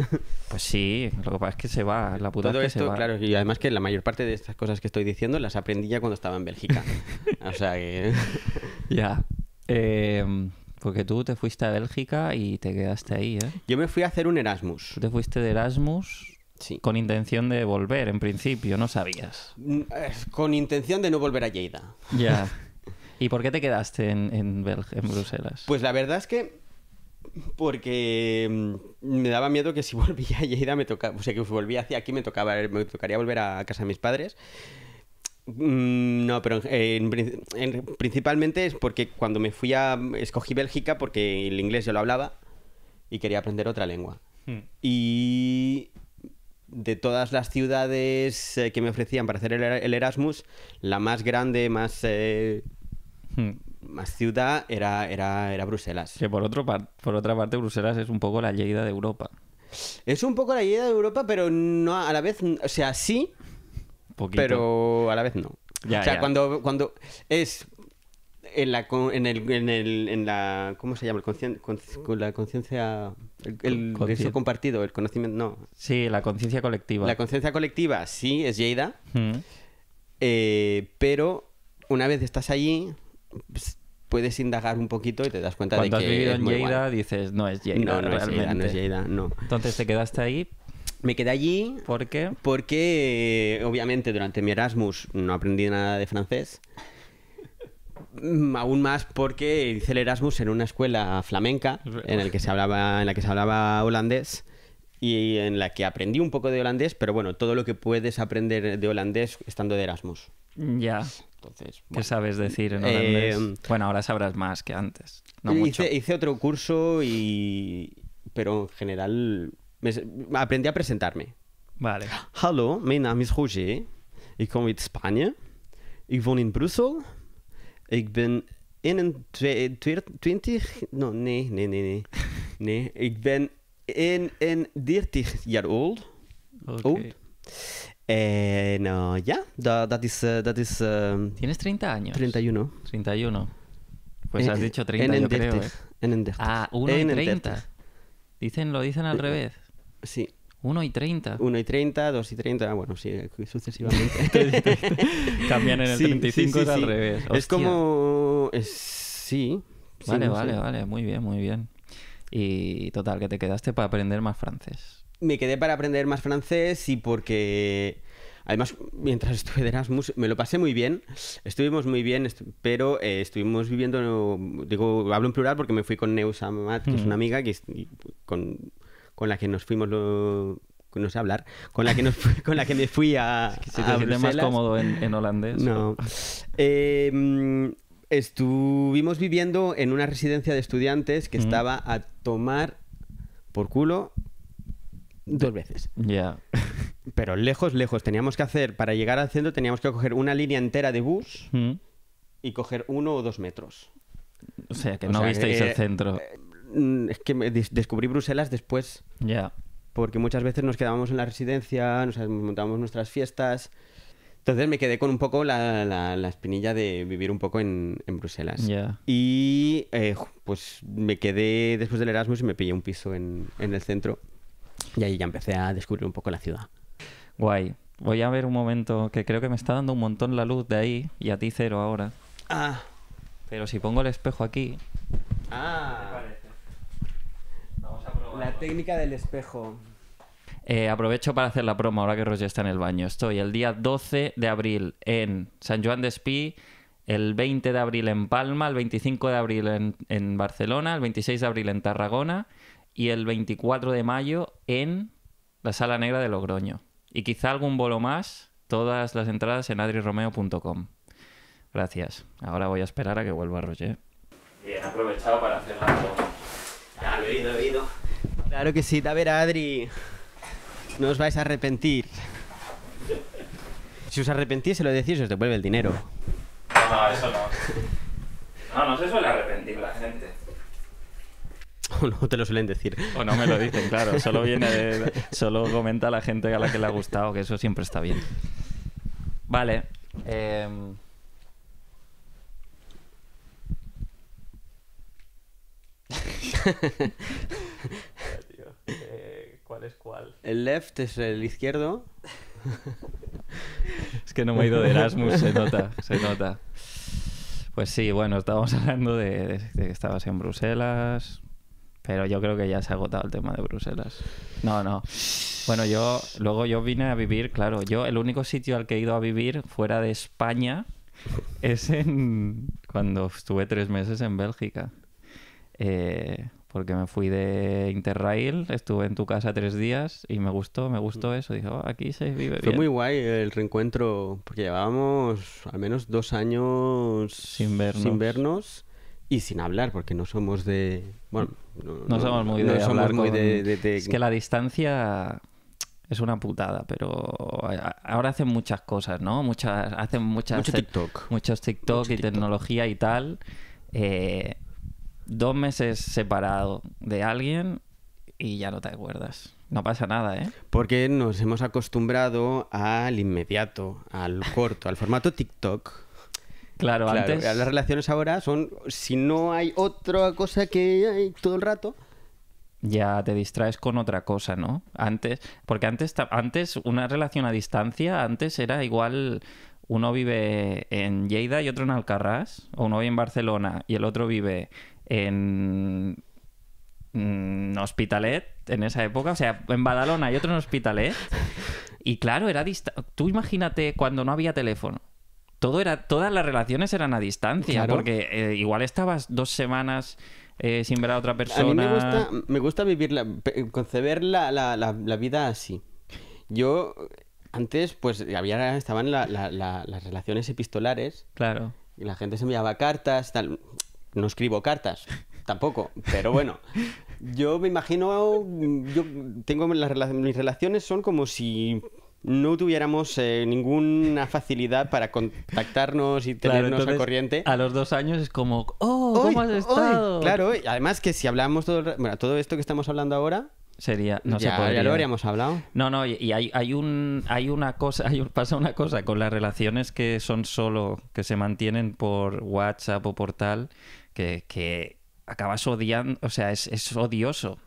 Pues sí, lo que pasa es que se va, la puta que se va. claro, y además que la mayor parte de estas cosas que estoy diciendo las aprendí ya cuando estaba en Bélgica. o sea que... ya. Eh, porque tú te fuiste a Bélgica y te quedaste ahí, ¿eh? Yo me fui a hacer un Erasmus. te fuiste de Erasmus Con intención de volver, en principio, no sabías. Mm, con intención de no volver a Lleida. Ya. ¿Y por qué te quedaste en, Bruselas? Pues la verdad es que porque mm, me daba miedo que si volvía a Lleida me tocaba, o sea, que volvía hacia aquí me tocaba, me tocaría volver a casa de mis padres. Mm, no, pero principalmente es porque cuando me fui a escogí Bélgica porque el inglés yo lo hablaba y quería aprender otra lengua. Hmm. Y de todas las ciudades eh, que me ofrecían para hacer el, Erasmus, la más grande, más eh, Mm. Más ciudad era, era, era Bruselas. Que por, otro por otra parte, Bruselas es un poco la Lleida de Europa. Es un poco la Lleida de Europa, pero no a la vez. O sea, sí, pero a la vez no. o sea, Cuando, cuando es en la, el, ¿cómo se llama? con, la conciencia el, el compartido, el conocimiento, no. Sí, la conciencia colectiva. La conciencia colectiva sí es Lleida, mm. eh, pero una vez estás allí pues, puedes indagar un poquito y te das cuenta de que. Cuando has vivido en Lleida, dices, no es Lleida. No, no es Lleida, no es Lleida, no. Entonces te quedaste ahí. Me quedé allí. ¿Por qué? Porque, obviamente, durante mi Erasmus no aprendí nada de francés. Mm, aún más porque hice el Erasmus en una escuela flamenca en, el que se hablaba, en la que se hablaba holandés y en la que aprendí un poco de holandés, pero bueno, todo lo que puedes aprender de holandés estando de Erasmus. Ya. Entonces, ¿Qué sabes decir en eh, holandés? Eh, bueno, ahora sabrás más que antes. No hice, mucho. hice otro curso y... Pero en general me, aprendí a presentarme. Vale. Hallo, mi nombre is Roger. Ik kom uit Spanje. Ik woon in Brussel. Ik ben 21... No, nee, nee, nee, nee. Nee, ik ben 31 jaar oud. Ok. Okay. Eh, no, ya that, is... Eh, that is eh, ¿Tienes 30 años? 31. 31. Pues has dicho 30, en yo creo, ¿eh? En ah, 1 y 30. Dicen, lo dicen al revés. Sí. 1 y 30. 1 y 30, 2 y 30, ah, bueno, sí, sucesivamente. Cambian en el 35 es al revés. Es como... Es... Sí. Vale, vale, vale. Muy bien, muy bien. Y total, que te quedaste para aprender más francés me quedé para aprender más francés y porque... Además, mientras estuve de Erasmus, me lo pasé muy bien, estuvimos muy bien, pero eh, estuvimos viviendo, digo, hablo en plural porque me fui con Neus que es una mm. amiga que, con, la que nos fuimos no sé hablar, con la que, nos, con la que me fui a. Es más cómodo en, holandés. No. Em, estuvimos viviendo en una residencia de estudiantes que mm. estaba a tomar por culo dos veces. Ya. Pero lejos, lejos. Teníamos que hacer, para llegar al centro, teníamos que coger una línea entera de bus mm. y coger uno o dos metros. O sea, que no visteis el centro. Eh, mm, es que descubrí Bruselas después. Ya. Porque muchas veces nos quedábamos en la residencia, nos montábamos nuestras fiestas. Entonces me quedé con un poco la, espinilla de vivir un poco en, Bruselas. Y eh, pues me quedé después del Erasmus y me pillé un piso en, en el centro. Y ahí ya empecé a descubrir un poco la ciudad. Guay. Voy a ver un momento que creo que me está dando un montón la luz de ahí y a ti cero ahora. Ah. Pero si pongo el espejo aquí. Ah. Vamos a probar. La técnica del espejo. Eh, aprovecho para hacer la promo ahora que Roger está en el baño. Estoy el día 12 de abril en San Juan de Espí, el 20 de abril en Palma, el 25 de abril en, en Barcelona, el 26 de abril en Tarragona y el 24 de mayo en la Sala Negra de Logroño. Y quizá algún bolo más, todas las entradas en adriromeo.com. Gracias. Ahora voy a esperar a que vuelva Roger. Bien, aprovechado para hacer algo. Ya, he Claro que sí, a ver, Adri, no os vais a arrepentir. Si os arrepentís, se lo decís, os devuelve el dinero. No, no, eso no. No, no se suele arrepentir la gente. O no te lo suelen decir. O no me lo dicen, claro. Solo, viene solo comenta a la gente a la que le ha gustado, que eso siempre está bien. Vale. ¿Cuál es cuál? El left es el izquierdo. es que no me he ido de Erasmus, se nota, se nota. Pues sí, bueno, estábamos hablando de, de que estabas en Bruselas, pero yo creo que ya se ha agotado el tema de Bruselas. No, no. Bueno, yo luego yo vine a vivir, claro, yo el único sitio al que he ido a vivir fuera de España es en cuando estuve tres meses en Bélgica. Eh, porque me fui de Interrail, estuve en tu casa tres días y me gustó, me gustó eso. Dije, ah, aquí se vive. Bien. Fue muy guay el reencuentro, porque llevábamos al menos dos años Sin vernos y sin hablar, porque no somos de. Bueno, no, somos muy de. muy de, Es que la distancia es una putada, pero ahora hacen muchas cosas, ¿no? Muchas, hacen muchas. TikTok. Muchos TikTok y tecnología y tal. Eh, dos meses separado de alguien y ya no te acuerdas. No pasa nada, ¿eh? Porque nos hemos acostumbrado al inmediato, al corto, al formato TikTok Claro, antes... Las relaciones ahora son, si no hay otra cosa que hay todo el rato, ya te distraes con otra cosa, ¿no? Antes, porque antes, antes una relación a distancia, antes era igual, uno vive en Lleida y otro en Alcarrás, o uno vive en Barcelona y el otro vive en, en mm, Hospitalet, en esa época, o sea, en Badalona y otro en Hospitalet. Y claro, era distante. tú imagínate cuando no había teléfono todo era, todas las relaciones eran a distancia, porque eh, igual estabas dos semanas eh, sin ver a otra persona. A mí me gusta, me gusta vivir la, conceber la, vida así. Yo antes, pues había, estaban las relaciones epistolares. Claro. Y la gente se enviaba cartas, tal. No escribo cartas, tampoco, pero bueno. Yo me imagino, yo tengo mis relaciones son como si no tuviéramos eh, ninguna facilidad para contactarnos y tenernos al corriente. A los dos años es como, ¡oh! ¿Cómo has estado? Claro, además que si hablábamos todo, bueno, todo esto que estamos hablando ahora, sería no ya, se podría. lo habríamos hablado no no y hay, hay un hay una cosa hay pasa una cosa con las relaciones que son solo que se mantienen por WhatsApp o por tal que, que acabas odiando o sea es, es odioso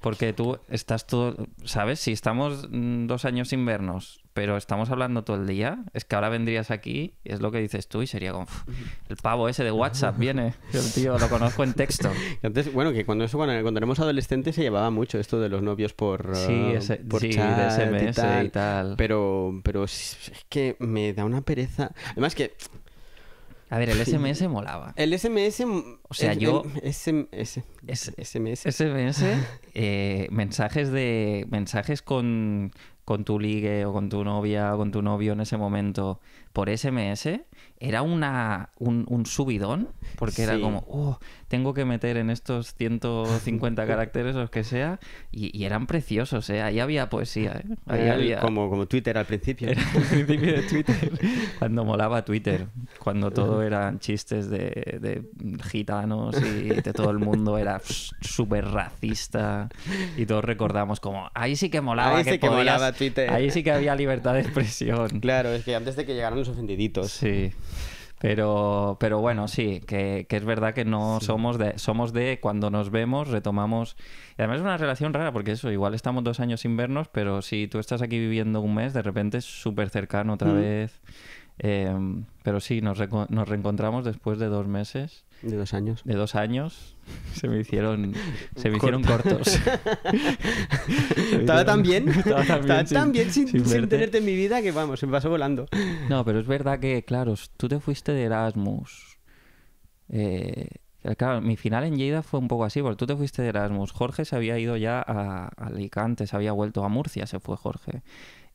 porque tú estás todo, ¿sabes? Si estamos mm, dos años sin vernos, pero estamos hablando todo el día, es que ahora vendrías aquí, es lo que dices tú, y sería como, el pavo ese de WhatsApp viene, el tío, lo conozco en texto. Antes, bueno, que cuando eso, cuando, éramos adolescentes se llevaba mucho esto de los novios por, sí, ah, ese, SMS eh, tal, y tal. Pero, pero es que me da una pereza. Además que a ver, el SMS molaba. El SMS. Mm, o sea, yo. SMS. SMS. SMS. mensajes de. Mensajes con, con tu ligue o con tu novia o con tu novio en ese momento por SMS era una, un, subidón, porque era como, oh, tengo que meter en estos 150 caracteres los que sea, y, eran preciosos, ¿eh? ahí había poesía. ¿eh? Como, como Twitter al principio. Twitter, cuando molaba Twitter, cuando todo eran chistes de, gitanos y de todo el mundo era súper racista, y todos recordamos como, ahí sí que molaba. Ahí sí que molaba Twitter. Ahí sí que había libertad de expresión. Claro, es que antes de que llegaran ofendiditos. Sí. Pero, pero bueno, sí, que, que es verdad que no somos de, somos de cuando nos vemos, retomamos. Y además es una relación rara, porque eso, igual estamos dos años sin vernos, pero si tú estás aquí viviendo un mes, de repente es súper cercano otra mm. vez. Em, pero sí, nos, nos reencontramos después de dos meses. De dos años. De dos años. Se me hicieron, se hicieron cortos. Estaba tan bien. Estaba tan bien, sin, tenerte en mi vida que vamos, se me pasó volando. No, pero es verdad que, claro, tú te fuiste de Erasmus. Eh, claro, mi final en Lleida fue un poco así, porque tú te fuiste de Erasmus. Jorge se había ido ya a, a Alicante, se había vuelto a Murcia, se fue Jorge.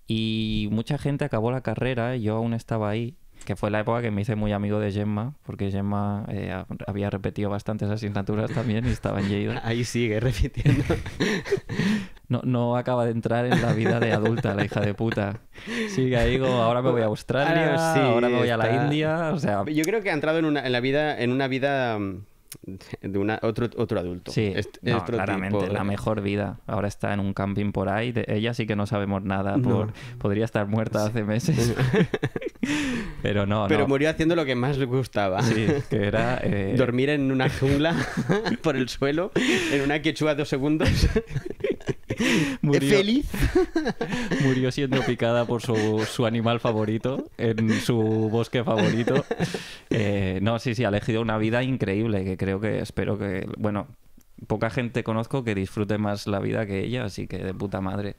Y mucha gente acabó la carrera, yo aún estaba ahí que fue la época que me hice muy amigo de Gemma, porque Gemma eh, había repetido bastantes asignaturas también y estaba en Lleida. Ahí sigue repitiendo. no, acaba de entrar en la vida de adulta, la hija de puta. Sigue ahí ahora me voy a Australia, ah, ahora, me voy a la India, o sea... Yo creo que ha entrado en, una, la vida, en una vida... Mm, de una, otro, otro adulto. Sí, claramente, la mejor vida. Ahora está en un camping por ahí. ella sí que no sabemos nada. podría estar muerta hace meses. Pero no. Pero murió haciendo lo que más le gustaba. que era. Eh, Dormir en una jungla por el suelo, en una quechua dos segundos. murió, feliz. murió siendo picada por su, animal favorito, en su bosque favorito. Eh, no, sí, sí, ha elegido una vida increíble que creo que espero que... Bueno, poca gente conozco que disfrute más la vida que ella, así que de puta madre.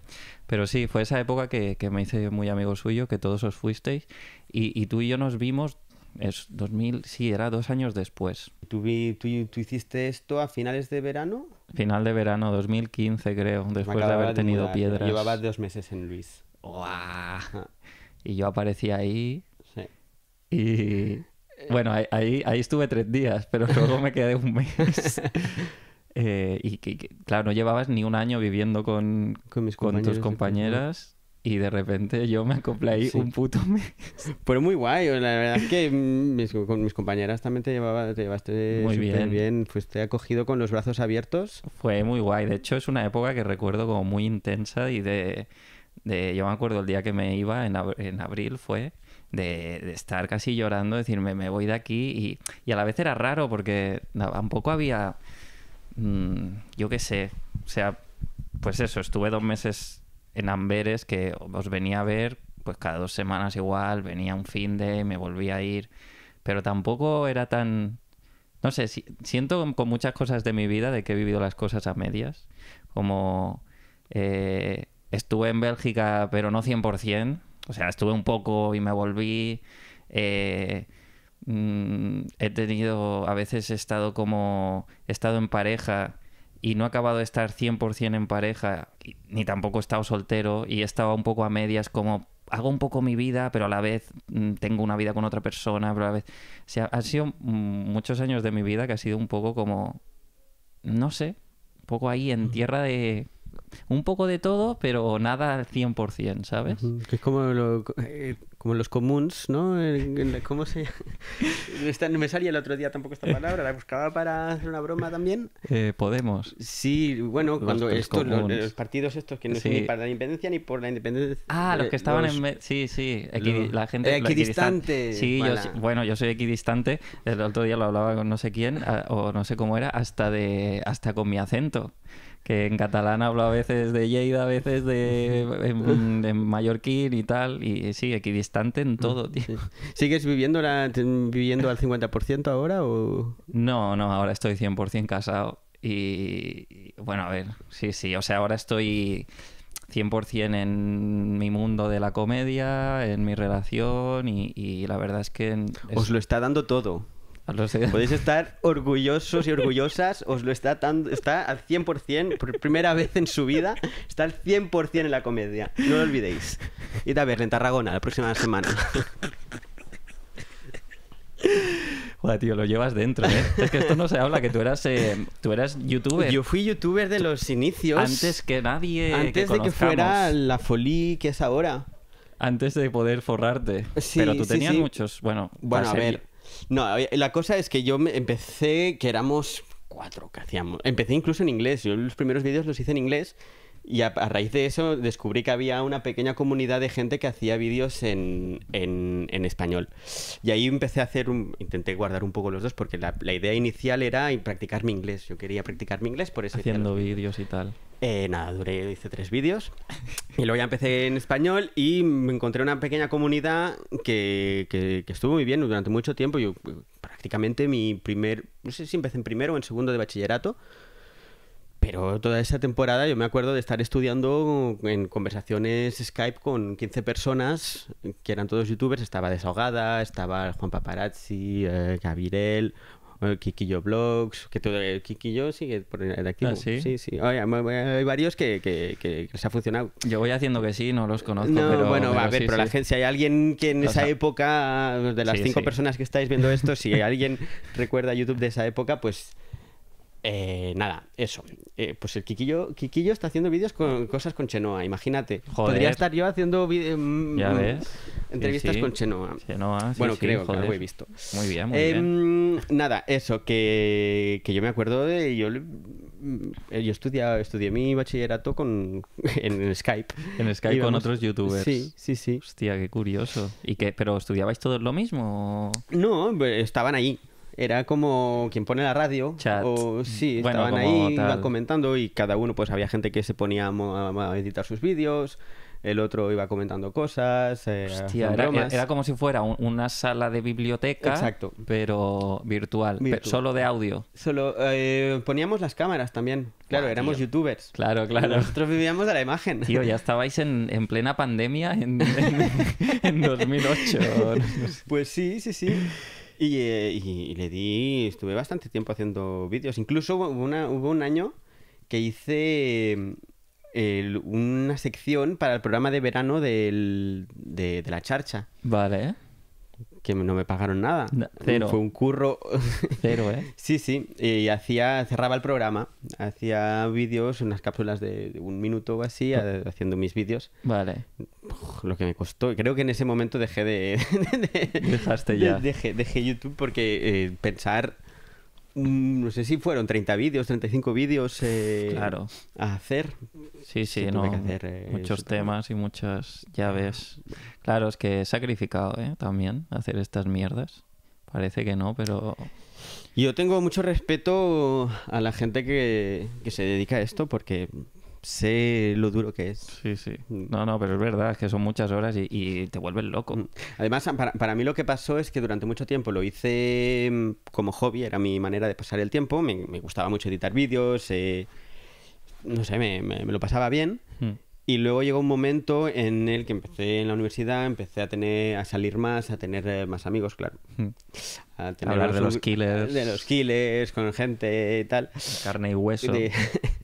Pero sí, fue esa época que, me hice muy amigo suyo, que todos os fuisteis, y, tú y yo nos vimos, es 2000, sí, era dos años después. ¿Tú, tú hiciste esto a finales de verano? Final de verano 2015, creo, después de haber tenido piedras. Llevaba dos meses en Luis. Y yo aparecí ahí. Sí. Y bueno, ahí, ahí estuve tres días, pero luego me quedé un mes. Eh, y, claro, no llevabas ni un año viviendo con, con tus compañeras y de repente yo me acoplé ahí un puto mes. muy guay. La verdad es que con mis compañeras también te, llevaba, te llevaste muy bien. bien. Fuiste acogido con los brazos abiertos. Fue muy guay. De hecho, es una época que recuerdo como muy intensa y de... yo me acuerdo el día que me iba, en, abril fue, de, estar casi llorando, decirme, me voy de aquí. Y, y a la vez era raro porque tampoco había... Mm, yo qué sé. O sea, pues eso, estuve dos meses en Amberes que os venía a ver, pues cada dos semanas igual, venía un fin de, me volvía a ir, pero tampoco era tan... No sé, siento con muchas cosas de mi vida de que he vivido las cosas a medias, como eh, estuve en Bélgica pero no 100%, o sea, estuve un poco y me volví... Eh, mm, he tenido, a veces he estado como, he estado en pareja y no he acabado de estar 100% en pareja, ni tampoco he estado soltero y he estado un poco a medias como hago un poco mi vida, pero a la vez mm, tengo una vida con otra persona, pero a la vez... O sea, han sido muchos años de mi vida que ha sido un poco como... No sé, un poco ahí en tierra de... Un poco de todo, pero nada al 100%, ¿sabes? Que es como lo, eh, como los comuns, ¿no? ¿Cómo se llama? Me salía el otro día tampoco esta palabra, la buscaba para hacer una broma también. Eh, Podemos. Sí, bueno, cuando estos, los, partidos estos que no ni para la independencia ni por la independencia. Ah, los que eh, estaban en... Sí, sí, la gente... Equidistante. Sí, bueno. Yo, bueno, yo soy equidistante. El otro día lo hablaba con no sé quién, o no sé cómo era, hasta, de, hasta con mi acento que en catalán hablo a veces de Lleida, a veces de, mallorquín y tal, y sí, equidistante en todo, tío. ¿Sigues viviendo, viviendo al 50% ahora o...? No, no, ahora estoy 100% casado y, bueno, a ver, sí, sí, o sea, ahora estoy 100% en mi mundo de la comedia, en mi relación y, la verdad es que... Os lo está dando todo. Podéis estar orgullosos y orgullosas, os lo está dando, está al 100%, por primera vez en su vida, está al 100% en la comedia, no lo olvidéis. y a ver en Tarragona la próxima semana. Joder, tío, lo llevas dentro, ¿eh? Es que esto no se habla, que tú eras, eh, tú eras youtuber. Yo fui youtuber de los inicios. Antes que nadie. Antes de que fuera la folie que es ahora. Antes de poder forrarte. Sí, Pero tú tenías muchos. Bueno, bueno a ver. No, la cosa es que yo empecé, que éramos cuatro que hacíamos. Empecé incluso en inglés. Yo los primeros vídeos los hice en inglés y a, raíz de eso descubrí que había una pequeña comunidad de gente que hacía vídeos en, español. Y ahí empecé a hacer un... Intenté guardar un poco los dos porque la, idea inicial era practicar mi inglés. Yo quería practicar mi inglés, por eso... Haciendo vídeos y tal. Eh, nada, duré, hice tres vídeos y luego ya empecé en español y me encontré una pequeña comunidad que, que, estuvo muy bien durante mucho tiempo. Yo prácticamente mi primer, no sé si empecé en primero o en segundo de bachillerato, pero toda esa temporada yo me acuerdo de estar estudiando en conversaciones Skype con 15 personas, que eran todos youtubers, estaba Desahogada, estaba Juan Paparazzi, eh, Gavirel, eh, Kikillo Blogs, que todo eh, Kikillo sigue por el activo. Ah, sí? sí, hay varios que, que, que, se ha funcionado. Yo voy haciendo que sí, no los conozco. No, bueno, a ver, pero la gente, si hay alguien que en esa época, de las cinco personas que estáis viendo esto, si alguien recuerda YouTube de esa época, pues eh, nada, eso. Eh, pues el Quiquillo, Quiquillo está haciendo vídeos con cosas con Chenoa, imagínate. Podría estar yo haciendo eh, mm, mm, entrevistas con Chenoa. bueno, creo que lo he visto. Muy bien, muy em, Nada, eso, que, yo me acuerdo de. Yo, mm, yo estudié, estudié mi bachillerato con, en Skype. En Skype con otros youtubers. Sí, sí, sí. Hostia, qué curioso. ¿Y qué, ¿Pero estudiabais todos lo mismo? No, estaban ahí era como quien pone la radio. O sí, estaban ahí, comentando y cada uno, pues había gente que se ponía a, editar sus vídeos, el otro iba comentando cosas. Eh, era, como si fuera una sala de biblioteca, Exacto. pero virtual, solo de audio. Solo eh, poníamos las cámaras también. Claro, éramos youtubers. Claro, claro. Nosotros vivíamos de la imagen. Tío, ya estabais en, plena pandemia en 2008. pues sí, sí, sí. Eh, y, le di, estuve bastante tiempo haciendo vídeos. Incluso hubo, una, hubo un año que hice mm, una sección para el programa de verano de, de, la charcha. Vale que no me pagaron nada. cero. Fue un curro. Cero, ¿eh? sí, sí. Y hacía, cerraba el programa. Hacía vídeos, unas cápsulas de un minuto o así, ah. haciendo mis vídeos. Vale. lo que me costó. Creo que en ese momento dejé de. Dejaste ya. dejé, YouTube porque eh, pensar no sé si fueron 30 vídeos, 35 vídeos eh, claro. a hacer. Sí, sí, no, eh, muchos temas y muchas ah, llaves. Claro, es que he sacrificado eh, también hacer estas mierdas. Parece que no, pero... Yo tengo mucho respeto a la gente que, que se dedica a esto porque sé lo duro que es. Sí, sí. Mm. No, no, pero es verdad, es que son muchas horas y, te vuelves loco. Mm. Además, para, para, mí lo que pasó es que durante mucho tiempo lo hice mm, como hobby, era mi manera de pasar el tiempo, me, me gustaba mucho editar vídeos, eh, no sé, me, me, lo pasaba bien. Y luego llegó un momento en el que empecé en la universidad, empecé a tener a salir más, a tener eh, más amigos, claro. A tener Hablar de los killers. De los killers, con gente y tal. Carne y hueso.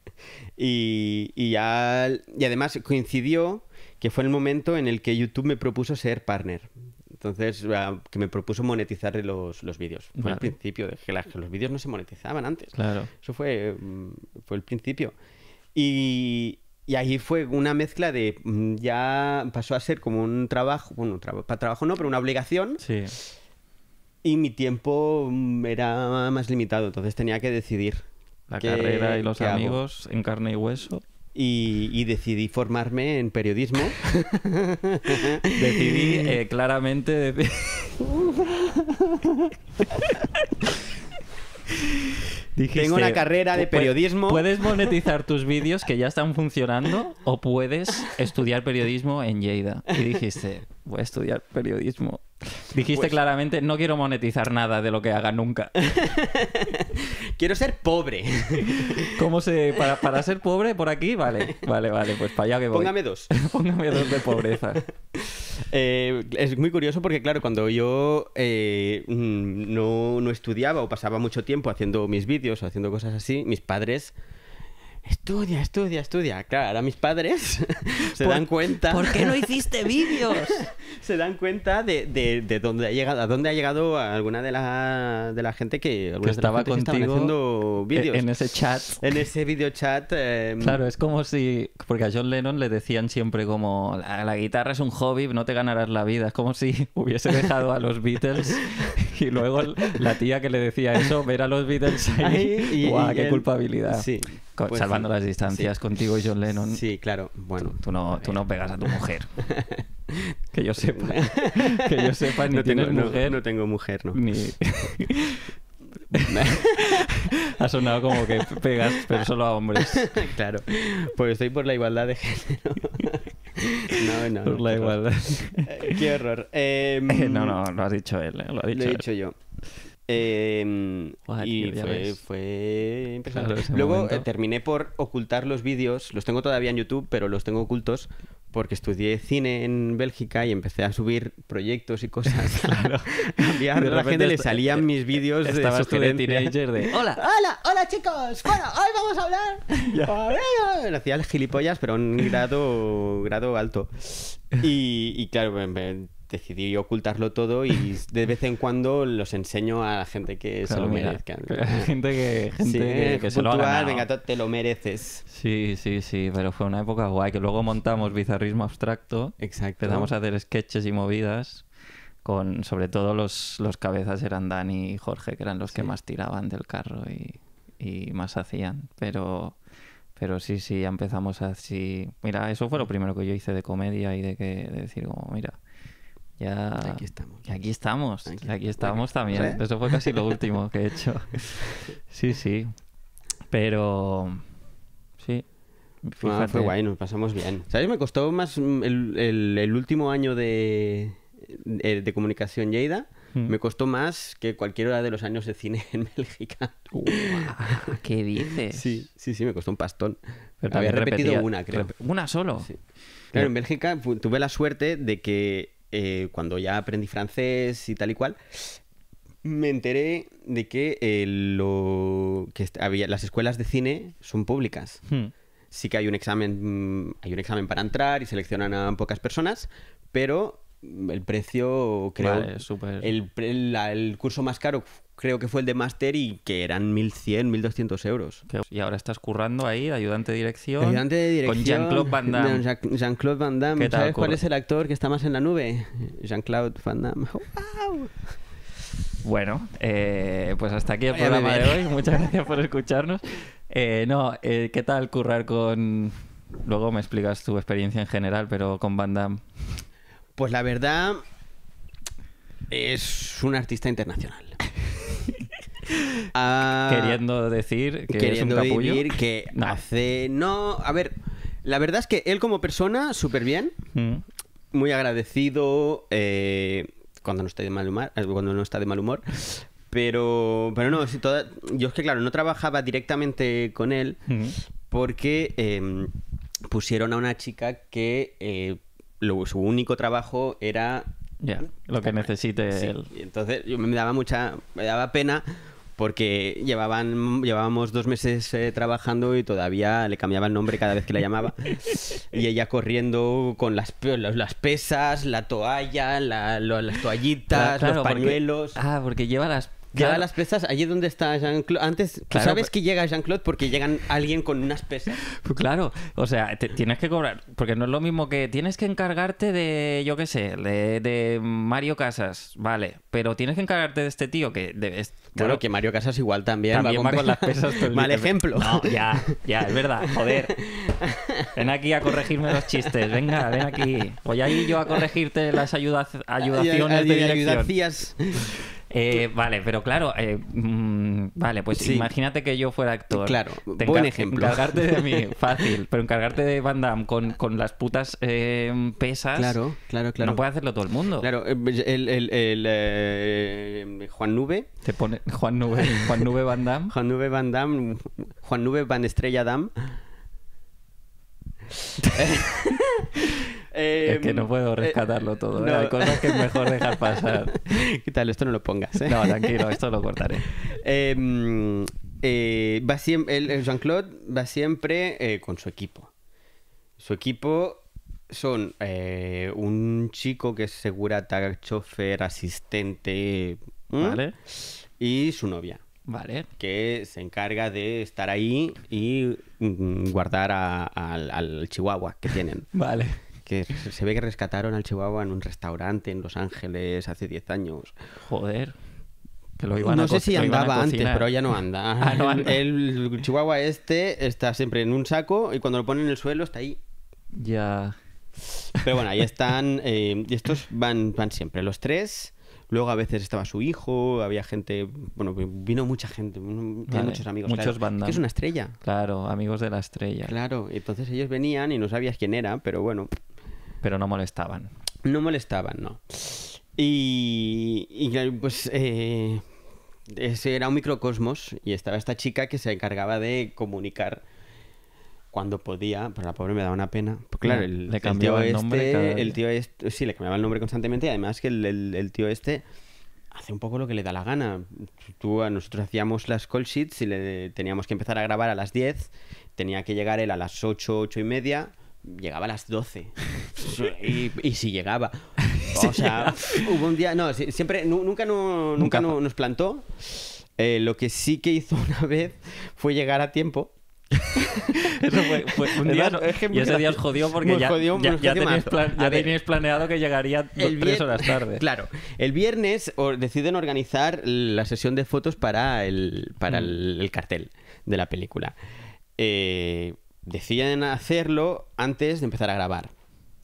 Y, y, además coincidió que fue el momento en el que YouTube me propuso ser partner. Entonces, ah, que me propuso monetizar los, los vídeos. Fue el principio, de que, los vídeos no se monetizaban antes. Claro. Eso fue, mm, fue el principio. Y, y ahí fue una mezcla de. Mm, ya pasó a ser como un trabajo. Bueno, para trabajo no, pero una obligación. Sí. Y mi tiempo mm, era más limitado, entonces tenía que decidir la carrera y los amigos en carne y hueso. Y, decidí formarme en periodismo. decidí eh, claramente... tengo una carrera de periodismo. Puedes monetizar tus vídeos que ya están funcionando o puedes estudiar periodismo en Lleida. Y dijiste, voy a estudiar periodismo. Dijiste pues claramente, no quiero monetizar nada de lo que haga nunca. quiero ser pobre. ¿Cómo se...? Para, para, ser pobre por aquí, vale. Vale, vale, pues para allá que voy. Póngame dos. Póngame dos de pobreza. Eh, es muy curioso porque, claro, cuando yo eh, mm, no, no estudiaba o pasaba mucho tiempo haciendo mis vídeos o haciendo cosas así, mis padres Estudia, estudia, estudia. Claro, ahora mis padres se dan cuenta. ¿Por qué no hiciste vídeos? se dan cuenta de, dónde ha llegado, a dónde ha llegado alguna de la, de la gente que, estaba contigo En ese chat. En ese video chat. Em, claro, es como si. Porque a John Lennon le decían siempre como la, guitarra es un hobby, no te ganarás la vida. Es como si hubiese dejado a los Beatles y luego la tía que le decía eso, ver a los Beatles ahí. y, qué culpabilidad! Sí. Pues salvando las distancias contigo y John Lennon. Sí, claro. Bueno, tú, no, tú no pegas a tu mujer. que yo sepa. que yo sepa, ni no tienes tengo, mujer. No, tengo mujer, ¿no? ha sonado como que pegas, pero solo a hombres. claro. Pues estoy por la igualdad de género. No, no. Por la igualdad. Qué horror. Eh, em, no, no, lo has dicho él, ¿eh? lo he dicho yo. Em, y fue, impresionante. Luego eh, terminé por ocultar los vídeos, los tengo todavía en YouTube, pero los tengo ocultos porque estudié cine en Bélgica y empecé a subir proyectos y cosas. claro. a la gente le salían eh, mis vídeos de de teenager de ¡Hola! ¡Hola! ¡Hola, chicos! Bueno, hoy vamos a hablar... Me hacía el gilipollas, pero un grado, grado alto. Y, claro, en me decidí ocultarlo todo y de vez en cuando los enseño a la gente que se lo merezcan gente que, gente que, se lo ha Venga, te lo mereces. Sí, sí, sí, pero fue una época guay que luego montamos bizarrismo abstracto. Exacto. Empezamos a hacer sketches y movidas. Con, sobre todo los, cabezas eran Dani y Jorge, que eran los que más tiraban del carro y, más hacían. Pero, pero sí, sí, empezamos así. Mira, eso fue lo primero que yo hice de comedia y de que de decir, como, mira, ya... Aquí estamos. Aquí estamos. Aquí, aquí estamos también. ¿eh? Eso fue casi lo último que he hecho. Sí, sí. Pero... Sí. Ah, fue guay, nos pasamos bien. ¿Sabes? Me costó más el, último año de, comunicación Lleida. Mm. Me costó más que cualquiera de los años de cine en Bélgica. ¿Qué dices? Sí, sí, sí, me costó un pastón. Había repetido una, creo. Una solo. Claro, en Bélgica tuve la suerte de que eh, cuando ya aprendí francés y tal y cual, me enteré de que, eh, lo, que había, las escuelas de cine son públicas. Hmm. Sí que hay un examen, mm, hay un examen para entrar y seleccionan a pocas personas, pero el precio, creo. el, curso más caro creo que fue el de máster y que eran 1.100, 1.200 euros. Y ahora estás currando ahí, ayudante de dirección. Ayudante de dirección. Con Jean-Claude Van Damme. jean ¿Sabes cuál es el actor que está más en la nube? Jean-Claude Van Damme. Bueno, eh, pues hasta aquí el programa de hoy. Muchas gracias por escucharnos. Eh, no, eh, ¿qué tal currar con... Luego me explicas tu experiencia en general, pero con Van Damme. Pues la verdad, es un artista internacional. Ah, queriendo decir que queriendo es un Decir que hace. No, a ver, la verdad es que él como persona, súper bien. Mm. Muy agradecido. Eh, cuando no está de mal humor. Eh, cuando no está de mal humor. Pero. Pero no, yo es que claro, no trabajaba directamente con él. Mm. Porque em, pusieron a una chica que. Eh, su único trabajo era... lo que necesite él. entonces yo me daba mucha... me daba pena porque llevaban, llevábamos dos meses eh, trabajando y todavía le cambiaba el nombre cada vez que la llamaba. y ella corriendo con las, las pesas, la toalla, las toallitas, los pañuelos. ah, porque lleva las Claro. las pesas allí donde está Jean-Claude. Antes, sabes pues que llega Jean-Claude porque llegan alguien con unas pesas. Pues claro, o sea, tienes que cobrar. Porque no es lo mismo que tienes que encargarte de, yo qué sé, de, Mario Casas, vale. Pero tienes que encargarte de este tío que. debes claro, que Mario Casas igual también. va con, las Mal ejemplo. No, ya, ya, es verdad, joder. Ven aquí a corregirme los chistes, venga, ven aquí. Voy a ir yo a corregirte las ayudas, ayudaciones de dirección. Eh, vale, pero claro, eh, mm, vale, pues imagínate que yo fuera actor. Claro, Te buen ejemplo. Encargarte de mí, fácil, pero encargarte de Van Damme con, las putas eh, pesas. Claro, claro, claro. No puede hacerlo todo el mundo. Claro, pues, el, Juan Nube. pone Juan Nube, Juan Nube Van Juan Nube Van Damme, Juan Nube Van Estrella Damme. Eh, es que no em, puedo eh, rescatarlo todo. ¿eh? No. Hay cosas que es mejor dejar pasar. ¿Qué tal? Esto no lo pongas. No, tranquilo, esto lo cortaré. Em, va siempre, el Jean-Claude va siempre con su equipo. Su equipo son un chico que es Segura, tag, chofer, asistente. ¿Mm? Y su novia. Vale. Que se encarga de estar ahí y mm, guardar al, chihuahua que tienen. Vale. Que se ve que rescataron al chihuahua en un restaurante en Los Ángeles hace 10 años. Joder. Que lo no sé si andaba antes, pero ya ah, no anda. El, chihuahua este está siempre en un saco y cuando lo ponen en el suelo está ahí. Ya. Pero bueno, ahí están. Eh, y estos van, van siempre. Los tres Luego a veces estaba su hijo, había gente, bueno, vino mucha gente, mm, muchos amigos. Muchos bandas. es, una estrella. Claro, amigos de la estrella. Claro, entonces ellos venían y no sabías quién era, pero bueno. Pero no molestaban. No molestaban, no. Y, y pues... Eh, ese era un microcosmos y estaba esta chica que se encargaba de comunicar cuando podía, pero la pobre me daba una pena. claro, mm, el, le el tío el este, nombre el tío este, sí, le cambiaba el nombre constantemente y además que el, el, tío este hace un poco lo que le da la gana. Tú, nosotros hacíamos las call sheets y le teníamos que empezar a grabar a las 10, tenía que llegar él a las 8, 8 y media, llegaba a las 12. y, si llegaba. O sea, hubo un día, no, siempre, nunca, nunca, nos plantó. Eh, lo que sí que hizo una vez fue llegar a tiempo Eso fue, un día. y ese día os jodió porque ya, teníais planeado que llegaría tres horas tarde. Claro. El viernes deciden organizar la sesión de fotos para el, para mm. el, cartel de la película. Eh, deciden hacerlo antes de empezar a grabar.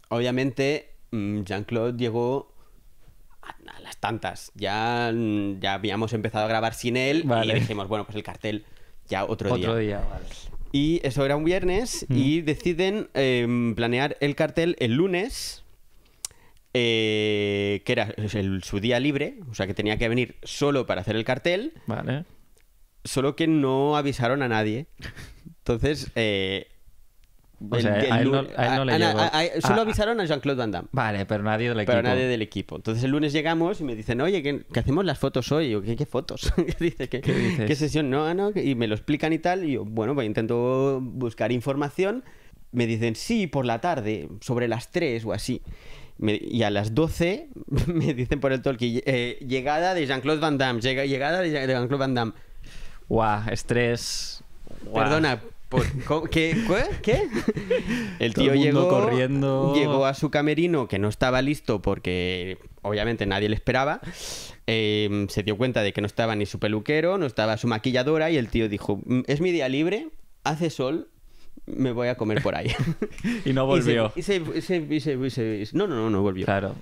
Obviamente, mm, Jean-Claude llegó a las tantas. Ya, mm, ya habíamos empezado a grabar sin él y y dijimos, bueno, pues el cartel ya otro, otro día. día vale. Y eso era un viernes y mm. deciden em, planear el cartel el lunes, eh, que era su día libre, o sea que tenía que venir solo para hacer el cartel. Vale. Solo que no avisaron a nadie. Entonces, eh, solo avisaron a Jean-Claude Van Damme. Vale, pero nadie del equipo. Pero nadie del equipo. Entonces el lunes llegamos y me dicen, oye, ¿qué, hacemos las fotos hoy? ¿qué, fotos? ¿Qué, sesión? No, Y me lo explican y tal. Y yo, bueno, pues intento buscar información. Me dicen, sí, por la tarde, sobre las 3 o así. y a las 12 me dicen por el talkie, eh, llegada de Jean-Claude Van Damme, llegada de Jean-Claude Van Damme. Guau, estrés. Perdona, ¿Qué? ¿Qué? El tío llegó corriendo. Llegó a su camerino que no estaba listo porque obviamente nadie le esperaba. Em, se dio cuenta de que no estaba ni su peluquero, no estaba su maquilladora y el tío dijo, mm, es mi día libre, hace sol, me voy a comer por ahí. y no volvió. no, no, no, no volvió. Claro.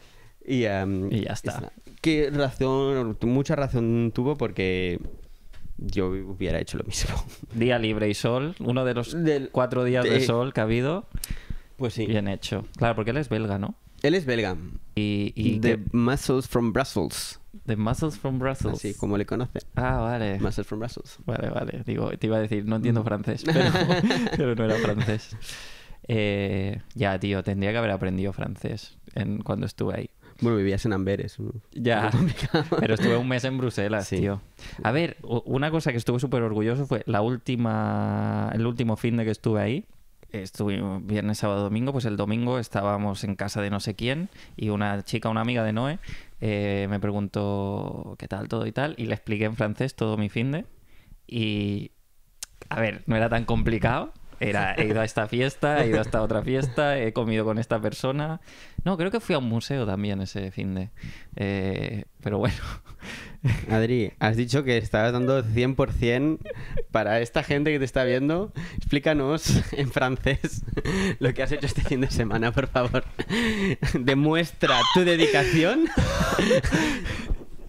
y, em, ya está. Qué razón, mucha razón tuvo porque yo hubiera hecho lo mismo. Día libre y sol, uno de los cuatro días de... sol que ha habido. Pues sí. Bien hecho. Claro, porque él es belga, ¿no? Él es belga. Y, The Muscles from Brussels. The Muscles from Brussels. Así como le conoce. Ah, vale. Muscles from Brussels. Vale, vale. Digo, te iba a decir, no entiendo francés, pero, no era francés. Eh, ya, tío, tendría que haber aprendido francés cuando estuve ahí. Bueno, vivías en Amberes. Ya. Pero estuve un mes en Bruselas, tío. A ver, una cosa que estuve súper orgulloso fue la última, el último fin de que estuve ahí. Estuve viernes, sábado, domingo. Pues el domingo estábamos en casa de no sé quién y una chica, una amiga de Noé, eh, me preguntó qué tal todo y tal. Y le expliqué en francés todo mi fin de. Y. A ver, no era tan complicado he ido a esta fiesta, he ido a esta otra fiesta, he comido con esta persona. No, creo que fui a un museo también ese fin de... Eh, pero bueno. Adri, has dicho que estabas dando 100% para esta gente que te está viendo. Explícanos en francés lo que has hecho este fin de semana, por favor. Demuestra tu dedicación.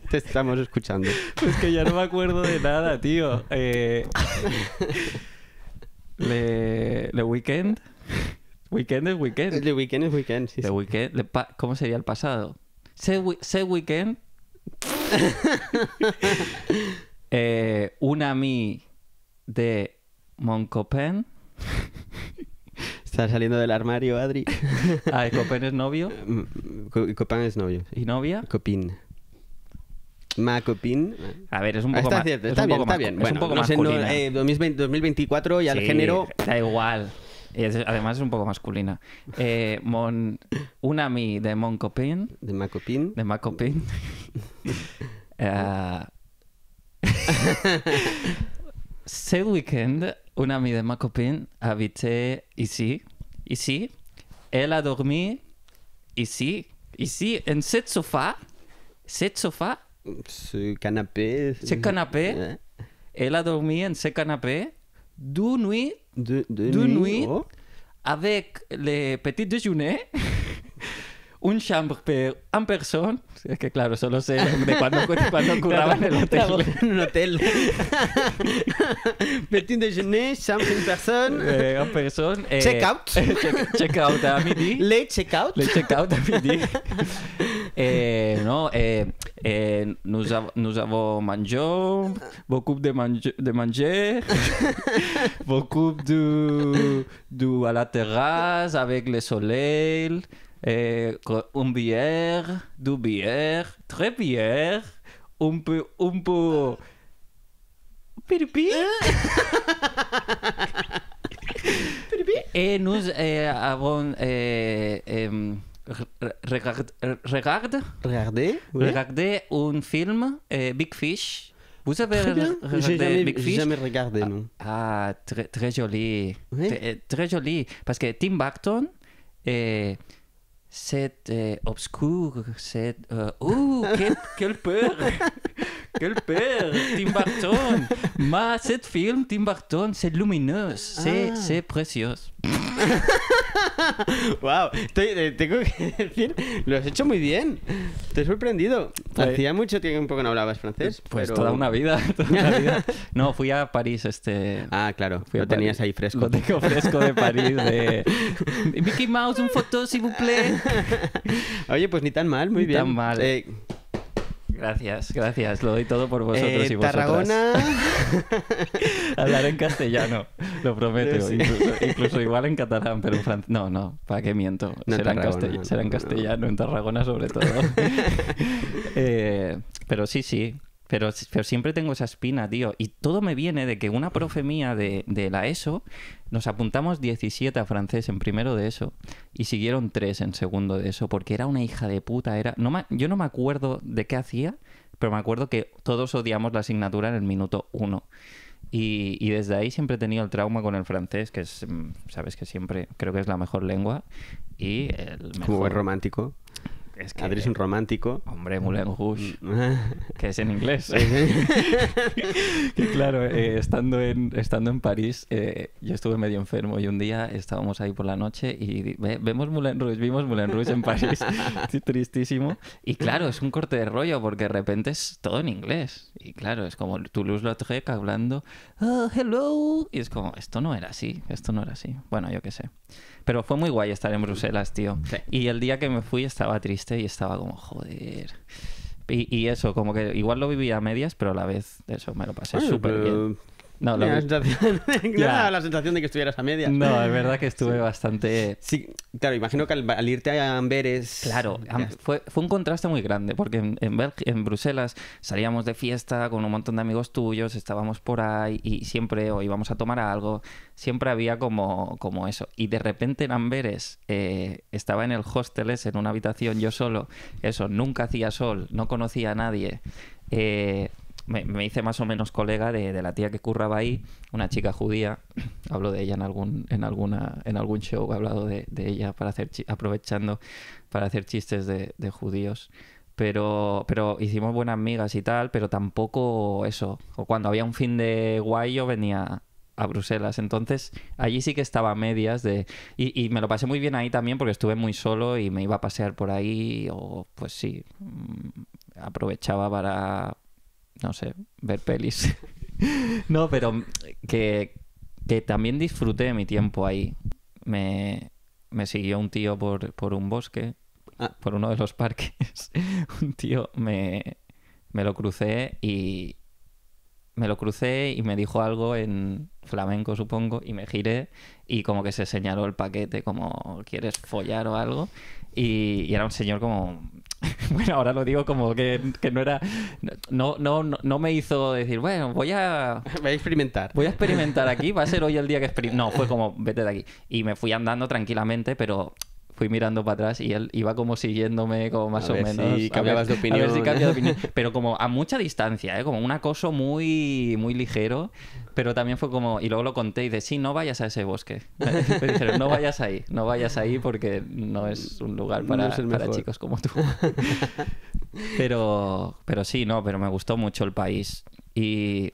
Te estamos escuchando. Pues que ya no me acuerdo de nada, tío. Eh... Le, weekend. Weekend es weekend. weekend es weekend, weekend, ¿Cómo sería el pasado? Se, weekend. Eh, un una mi de Moncopen. Está saliendo del armario, Adri. ah, Copen es novio. Mm, mm, Copen es novio. ¿Y novia? Copin Macopin. A ver, es un poco más. está, bien, está bien. Eh, es un poco más. En 2024 y al género. Da igual. además es un poco masculina. Eh, mon, de Moncopin. De Macopin. De Macopin. uh, weekend, weekend, unami de Macopin habité ici. sí. Él a sí y sí en set sofá. set sofá ce canapé. Ce canapé. Elle a dormi en ce canapé deux nuits. deux nuits. Oh. Avec les petits déjeuners. un chambre en personne. C'est que claro, solo sé de cuando, cuando curraba en el hotel. un hotel. Petit déjeuner, chambre en personne. Eh, en personne. Eh, check out. check, out à midi. Les check out. Les check out à midi. Eh, eh, nous, avons mangé, beaucoup de, manger, beaucoup de, de à la terrasse avec le soleil. Eh, une bière, deux bières, trois bières, un peu, un peu. Piripi. et nous eh, avons Euh, euh, regard, regardé, regardé un film, eh, Big Fish. Vous avez regardé Big Fish jamais regardé, ah, non. Ah, très, très joli. Très, joli. Parce que Tim Burton. c'est euh, obscur, c'est... Euh, oh, uh, quel, quel peur Quel peur Tim Burton Mais ce film, Tim Burton, c'est lumineux, c'est, ah. precioso. wow, eh, tengo que decir, lo has hecho muy bien. Te he sorprendido. Hacía mucho tiempo que no hablabas francés. Pues toda, una vida, toda una vida. No, fui a París este. Ah, claro. lo tenías ahí fresco. Lo tengo fresco de París. De... Mickey Mouse, un foto, si vous plaît. Oye, pues ni tan mal, muy bien. Tan eh, Gracias, gracias. Lo doy todo por eh, vosotros y vosotras. Tarragona. hablar en castellano, lo prometo. Incluso, igual en catalán, pero en francés. No, no, ¿para qué miento? será, en castellano, en Tarragona sobre todo. Eh, pero sí, sí. Pero, siempre tengo esa espina, tío. Y todo me viene de que una profe mía de, la ESO, nos apuntamos 17 a francés en primero de ESO y siguieron 3 en segundo de ESO, porque era una hija de puta. Era... No Yo no me acuerdo de qué hacía, pero me acuerdo que todos odiamos la asignatura en el minuto 1. Y, desde ahí siempre he tenido el trauma con el francés, que es, mm, sabes que siempre creo que es la mejor lengua y el Como romántico. Es que Adri es un romántico. Hombre, Moulin Rouge. que es en inglés. que claro, eh, estando, en, estando en París, eh, yo estuve medio enfermo y un día estábamos ahí por la noche y vemos Moulin Rouge, vimos Moulin Rouge en París. Tristísimo. Y claro, es un corte de rollo porque de repente es todo en inglés. Y claro, es como Toulouse-Lautrec hablando, ah, hello. Y es como, esto no era así, esto no era así. Bueno, yo qué sé. Pero fue muy guay estar en Bruselas, tío. Y el día que me fui estaba triste y estaba como, joder. Y, y, eso, como que igual lo vivía a medias, pero a la vez, eso, me lo pasé súper bien. No, la, sensación... de que estuvieras a media No, es verdad que estuve bastante. Sí, claro, imagino que al, irte a Amberes. Claro, fue, un contraste muy grande, porque en, Bruselas salíamos de fiesta con un montón de amigos tuyos, estábamos por ahí y siempre o íbamos a tomar algo, siempre había como, como eso. Y de repente en Amberes eh, estaba en el hostel, en una habitación yo solo, eso, nunca hacía sol, no conocía a nadie. Eh, me, me, hice más o menos colega de, la tía que curraba ahí, una chica judía. Hablo de ella en algún, en alguna, en algún show, he hablado de, ella para hacer aprovechando para hacer chistes de, judíos. Pero, pero hicimos buenas amigas y tal, pero tampoco eso. cuando había un fin de guay, yo venía a Bruselas. Entonces, allí sí que estaba a medias de... y, me lo pasé muy bien ahí también porque estuve muy solo y me iba a pasear por ahí o pues sí, mm, aprovechaba para, no sé, ver pelis. no, pero que, que, también disfruté mi tiempo ahí. Me, siguió un tío por, un bosque, ah. por uno de los parques. un tío me, me lo crucé y me lo crucé y me dijo algo en flamenco, supongo, y me giré y como que se señaló el paquete, como quieres follar o algo. y era un señor como bueno, ahora lo digo como que, no era. No, no, no, me hizo decir, bueno, voy a. Voy a experimentar. Voy a experimentar aquí, va a ser hoy el día que No, fue como, vete de aquí. Y me fui andando tranquilamente, pero fui mirando para atrás y él iba como siguiéndome como más o menos si cambiabas de opinión de opinión pero como a mucha distancia ¿eh? como un acoso muy muy ligero pero también fue como, y luego lo conté y de sí, no vayas a ese bosque. no vayas ahí, no vayas ahí porque no es un lugar para, para chicos como tú. pero, pero sí, no, pero me gustó mucho el país. Y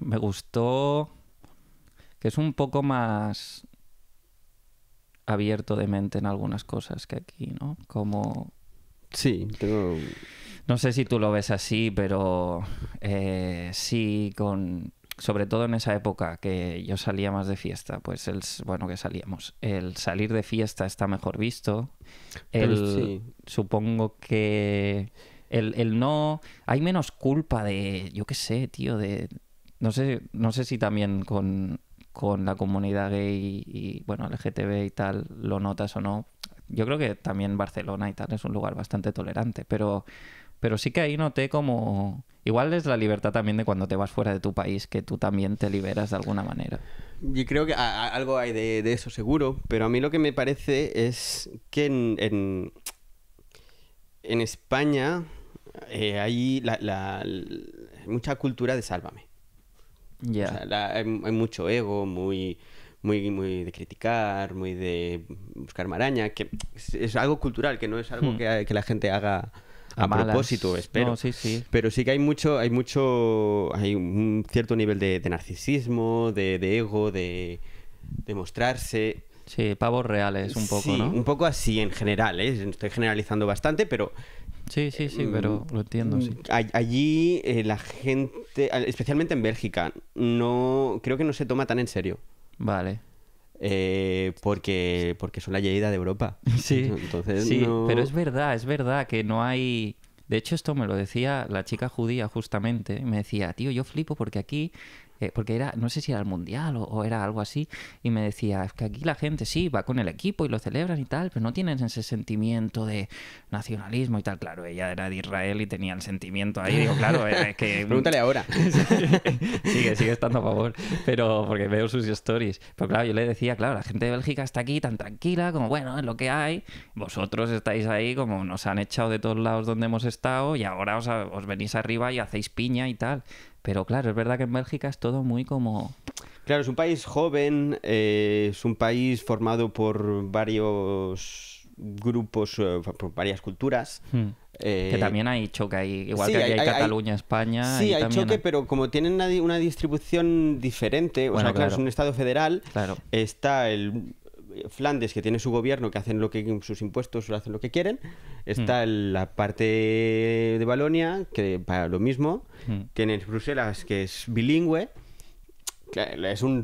me gustó que es un poco más abierto de mente en algunas cosas que aquí, ¿no? Como... Sí, No sé si tú lo ves así, pero eh, sí, con sobre todo en esa época que yo salía más de fiesta, pues el, bueno, que salíamos. El salir de fiesta está mejor visto. El, Supongo que el, no... Hay menos culpa de, yo qué sé, tío, de... No sé, no sé si también con, la comunidad gay y, bueno, LGTB y tal lo notas o no. Yo creo que también Barcelona y tal es un lugar bastante tolerante, pero, pero sí que ahí noté como Igual es la libertad también de cuando te vas fuera de tu país, que tú también te liberas de alguna manera. Yo creo que algo hay de, eso seguro, pero a mí lo que me parece es que en, en, España eh, hay mucha cultura de sálvame. hay, mucho ego, muy, muy, muy de criticar, muy de buscar maraña, que es, algo cultural, que no es algo hmm. que, la gente haga a, propósito, espero. sí, sí. Pero sí que hay mucho, hay mucho, hay un cierto nivel de, narcisismo, de, ego, de, mostrarse. Sí, pavos reales, un poco, Un poco así en general, ¿eh? estoy generalizando bastante, pero. Sí, sí, sí, mm, pero lo entiendo. Sí. Mm, allí eh, la gente, especialmente en Bélgica, no creo que no se toma tan en serio. Vale. Eh, porque, porque son la llegada de Europa. Sí, Entonces, pero es verdad, es verdad que no hay... De hecho, esto me lo decía la chica judía justamente. Me decía, tío, yo flipo porque aquí eh, porque era, no sé si era el mundial o, era algo así, y me decía, es que aquí la gente sí, va con el equipo y lo celebran y tal, pero no tienen ese sentimiento de nacionalismo y tal. Claro, ella era de Israel y tenía el sentimiento ahí, digo, claro, eh, es que... Pregúntale ahora. sigue, sigue estando a favor, pero porque veo sus stories. Pero claro, yo le decía, claro, la gente de Bélgica está aquí tan tranquila, como bueno, es lo que hay, vosotros estáis ahí como nos han echado de todos lados donde hemos estado y ahora os, os venís arriba y hacéis piña y tal. Pero claro, es verdad que en Bélgica es todo muy como... Claro, es un país joven, eh, es un país formado por varios grupos, eh, por varias culturas. Hmm. que eh, también hay choque ahí, igual que aquí hay, Cataluña, España. Sí, hay choque, pero como tienen una, distribución diferente, o sea, claro, es un Estado federal, está el Flandes que tiene su gobierno, que hacen lo que sus impuestos, hacen lo que quieren. Mm. Está la parte de Balonia, que para lo mismo. Tienes mm. Bruselas, que es bilingüe. Es un,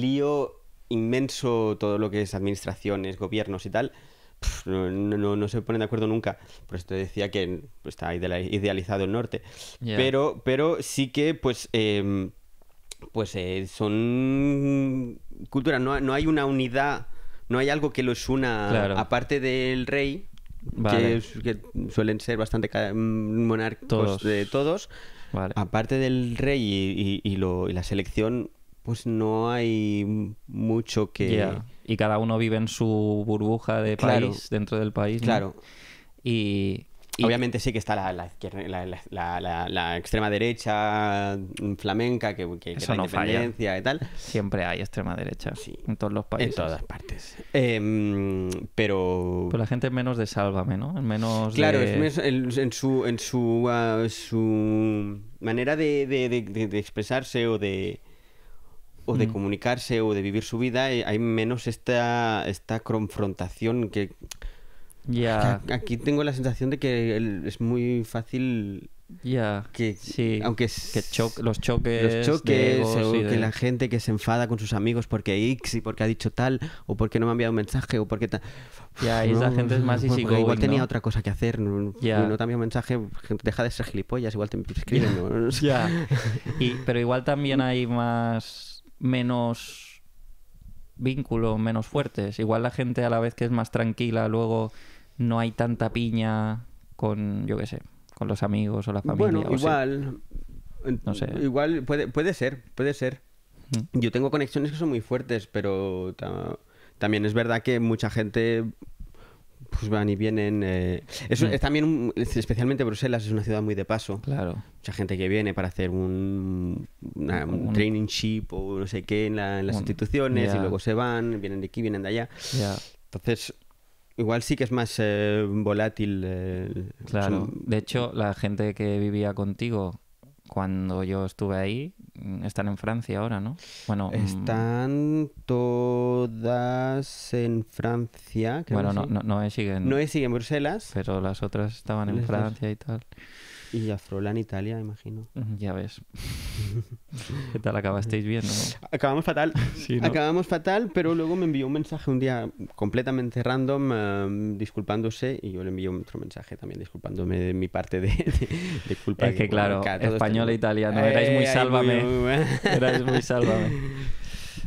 lío inmenso todo lo que es administraciones, gobiernos y tal. No, se ponen de acuerdo nunca. Por eso te decía que está idealizado el norte. Pero, pero sí que, pues, em, pues eh, son culturas. no, hay una unidad no hay algo que los una, aparte del rey, que, suelen ser bastante mm, monarcos de todos. Aparte del rey y, la selección, pues no hay mucho que... Y cada uno vive en su burbuja de país, dentro del país. Claro. Y Obviamente sí que está la, extrema derecha mm, flamenca, que, que, independencia y tal. Siempre hay extrema derecha sí. en todos los países. En todas partes. Em, pero... Pero pues la gente es menos de Sálvame, ¿no? Menos claro, es en, su, en su, ah, su manera de, expresarse o de o de mm. comunicarse o de vivir su vida, eh, hay menos esta confrontación que ya. Aquí tengo la sensación de que es muy fácil ya. Aunque que los choques. que la gente que se enfada con sus amigos porque X y porque ha dicho tal, o porque no me ha enviado un mensaje, o porque tal. Ya, esa gente es más Igual tenía otra cosa que hacer, no, no te un mensaje, deja de ser gilipollas, igual te escriben. Ya. pero igual también hay más. menos vínculo, menos fuertes. Igual la gente a la vez que es más tranquila, luego no hay tanta piña con, yo qué sé, con los amigos o la familia. Bueno, igual. no sé. Igual puede, puede ser, puede ser. Mm. Yo tengo conexiones que son muy fuertes, pero también es verdad que mucha gente pues van y vienen. Eh, mm. Es, también, especialmente Bruselas, es una ciudad muy de paso. Claro. Mucha gente que viene para hacer un, training ship o no sé qué en, las instituciones y luego se van, vienen de aquí, vienen de allá. Entonces, Igual sí que es más eh, volátil. Eh, claro. De hecho, la gente que vivía contigo cuando yo estuve ahí mm, están en Francia ahora, ¿no? Bueno. Mm, están todas en Francia. bueno, no, no, no, siguen. No siguen en Bruselas. Pero las otras estaban en Francia y tal. Y frola en Italia, imagino. Ya ves. ¿Qué tal acabasteis bien? Acabamos fatal. Acabamos fatal, pero luego me envió un mensaje un día completamente random em, disculpándose y yo le envío otro mensaje también disculpándome de mi parte de, de, culpa. Es que, claro, español e italiano, eh, erais muy sálvame. erais muy sálvame.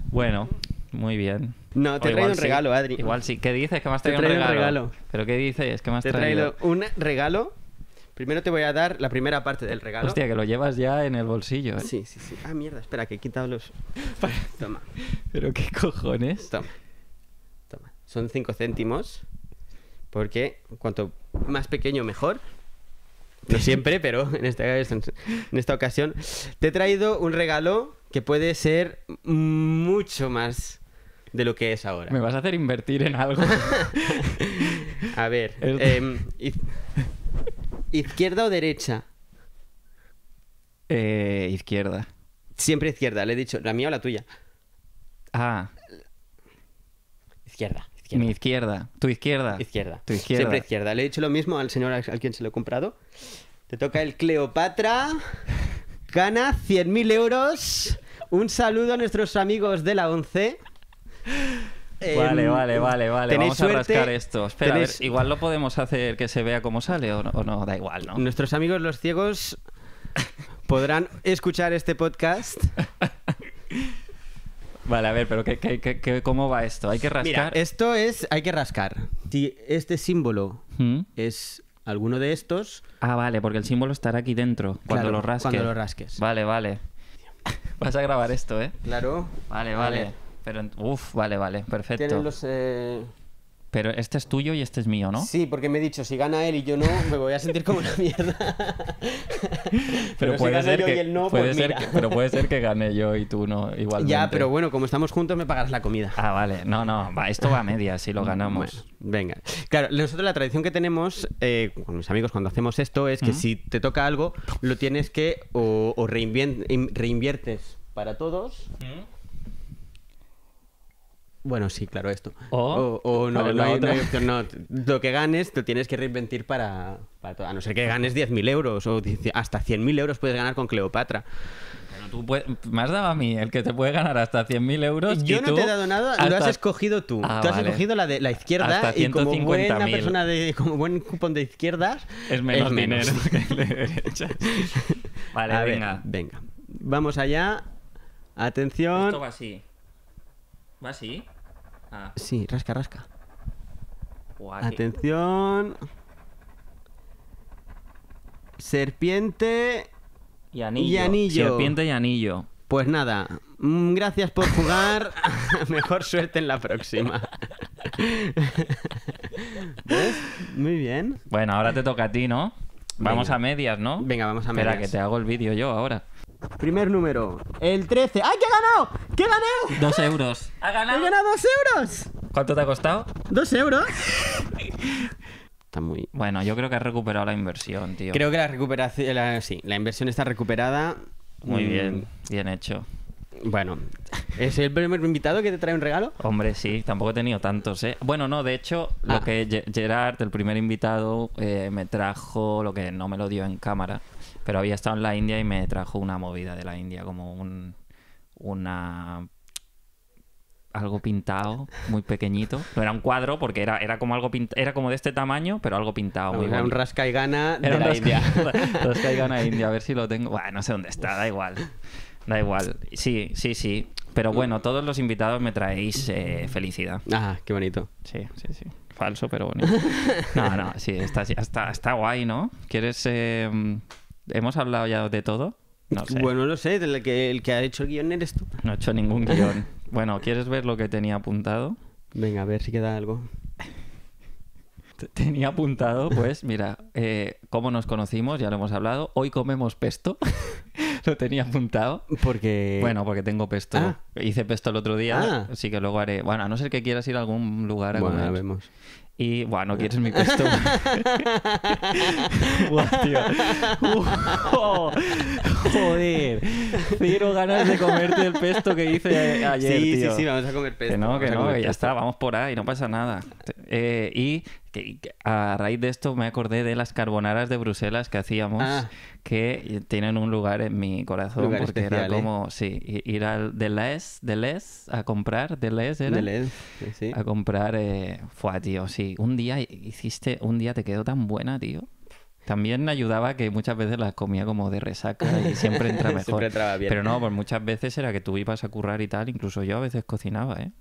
Bueno, muy bien. No, te he traído un regalo, Adri. Igual sí. ¿Qué dices? Que más has traído, un, regalo? ¿Pero qué dices? Que más te he traído un regalo Primero te voy a dar la primera parte del regalo. Hostia, que lo llevas ya en el bolsillo. ¿eh? Sí, sí, sí. Ah, mierda, espera, que he quitado los. Toma. ¿Pero qué cojones? Toma. Toma. Son cinco céntimos. Porque cuanto más pequeño, mejor. No siempre, pero en esta, en esta ocasión. Te he traído un regalo que puede ser mucho más de lo que es ahora. Me vas a hacer invertir en algo. a ver, eh, ¿Izquierda o derecha? Eh, izquierda. Siempre izquierda, le he dicho. ¿La mía o la tuya? Ah. Izquierda. Mi izquierda. Tu izquierda. Izquierda. Tu izquierda. Siempre izquierda. Le he dicho lo mismo al señor al quien se lo he comprado. Te toca el Cleopatra. Gana 100.000 euros. Un saludo a nuestros amigos de la 11. Em, vale, vale, vale, vale. Vamos a rascar esto. igual lo podemos hacer que se vea cómo sale o no, da igual, ¿no? Nuestros amigos los ciegos podrán escuchar este podcast. Vale, a ver, pero ¿qué, cómo va esto? ¿Hay que rascar? esto es. Hay que rascar. Si este símbolo ¿Mm? es alguno de estos. Ah, vale, porque el símbolo estará aquí dentro cuando lo rasques. Cuando lo rasques. Vale, vale. Vas a grabar esto, ¿eh? Claro. vale. vale. Pero, uff, vale, vale, perfecto. Eh, pero este es tuyo y este es mío, ¿no? Sí, porque me he dicho, si gana él y yo no, me voy a sentir como una mierda. pero, puede ser que, no, pero puede ser que gane yo y tú no, igual. Ya, pero bueno, como estamos juntos, me pagas la comida. Ah, vale. No, no, va, esto va a media si lo mm, ganamos. venga. Claro, nosotros la tradición que tenemos eh, con mis amigos cuando hacemos esto es que si te toca algo, lo tienes que o, reinviertes para todos. Bueno, sí, claro, esto. O, o, no, no, hay, opción, no, Lo que ganes, te tienes que reinventir para, A no ser que ganes 10.000 euros o hasta 100.000 euros puedes ganar con Cleopatra. Pero tú puedes, me has dado a mí el que te puede ganar hasta 100.000 euros. Yo no te he dado nada, lo has escogido tú. Ah, tú has escogido la de la izquierda y como buena buen cupón de izquierdas es menos, dinero que el derecha. Vale, venga. venga. Vamos allá. Atención. Esto va así. ¿Va así? Sí, rasca, rasca. Atención. Serpiente. Y anillo. Serpiente y anillo. Pues nada, mm, gracias por jugar. Mejor suerte en la próxima. Muy bien. Bueno, ahora te toca a ti, ¿no? Vamos a medias, ¿no? Venga, vamos a medias. Espera, que te hago el vídeo yo ahora. Primer número, el 13. ¡Ay, que he ganado! ¡Que he ganado! Dos euros. ¿Ha ganado? ganado dos euros! ¿Cuánto te ha costado? Dos euros. está muy... Bueno, yo creo que has recuperado la inversión, tío. Creo que la recuperación... sí, la inversión está recuperada. Muy mm. bien, bien hecho. Bueno, ¿es el primer invitado que te trae un regalo? Hombre, sí, tampoco he tenido tantos, ¿eh? Bueno, no, de hecho, lo ah. que Gerard, el primer invitado, eh, me trajo lo que no me lo dio en cámara pero había estado en la India y me trajo una movida de la India, como un, una algo pintado, muy pequeñito. No era un cuadro porque era, era como algo era como de este tamaño, pero algo pintado. era un rasca gana de la India. India, a ver si lo tengo. Bueno, no sé dónde está, da igual. Da igual. Sí, sí, sí. Pero bueno, todos los invitados me traéis eh, felicidad. Ah, qué bonito. Sí, sí, sí. Falso, pero bonito. No, no, sí, está, está, está guay, ¿no? ¿Quieres em, ¿Hemos hablado ya de todo? Bueno, no sé, el que, ha hecho el guión eres tú. No he hecho ningún guión. bueno, ¿quieres ver lo que tenía apuntado? Venga, a ver si queda algo. Tenía apuntado, pues, mira, eh, cómo nos conocimos, ya lo hemos hablado. Hoy comemos pesto. lo tenía apuntado. Porque. Bueno, porque tengo pesto. Ah. Hice pesto el otro día, ah. así que luego haré. Bueno, a no ser que quieras ir a algún lugar a bueno, comer. vemos. Y, bueno, no quieres mi pesto Buah, tío. joder. Tengo ganas de comerte el pesto que hice ayer. Sí, tío. sí, sí, sí, vamos a comer pesto. Que no, que no, que ya está, vamos por ahí, no pasa nada. Eh, y a raíz de esto me acordé de las carbonaras de Bruselas que hacíamos, ah. que tienen un lugar en mi corazón, porque era ¿eh? como, sí, ir al de Deleuze, a comprar, de era, a comprar, eh, fue, tío, sí, un día hiciste, un día te quedó tan buena, tío. También ayudaba que muchas veces las comía como de resaca y siempre entra mejor. Pero no, pues muchas veces era que tú ibas a currar y tal, incluso yo a veces cocinaba, ¿eh?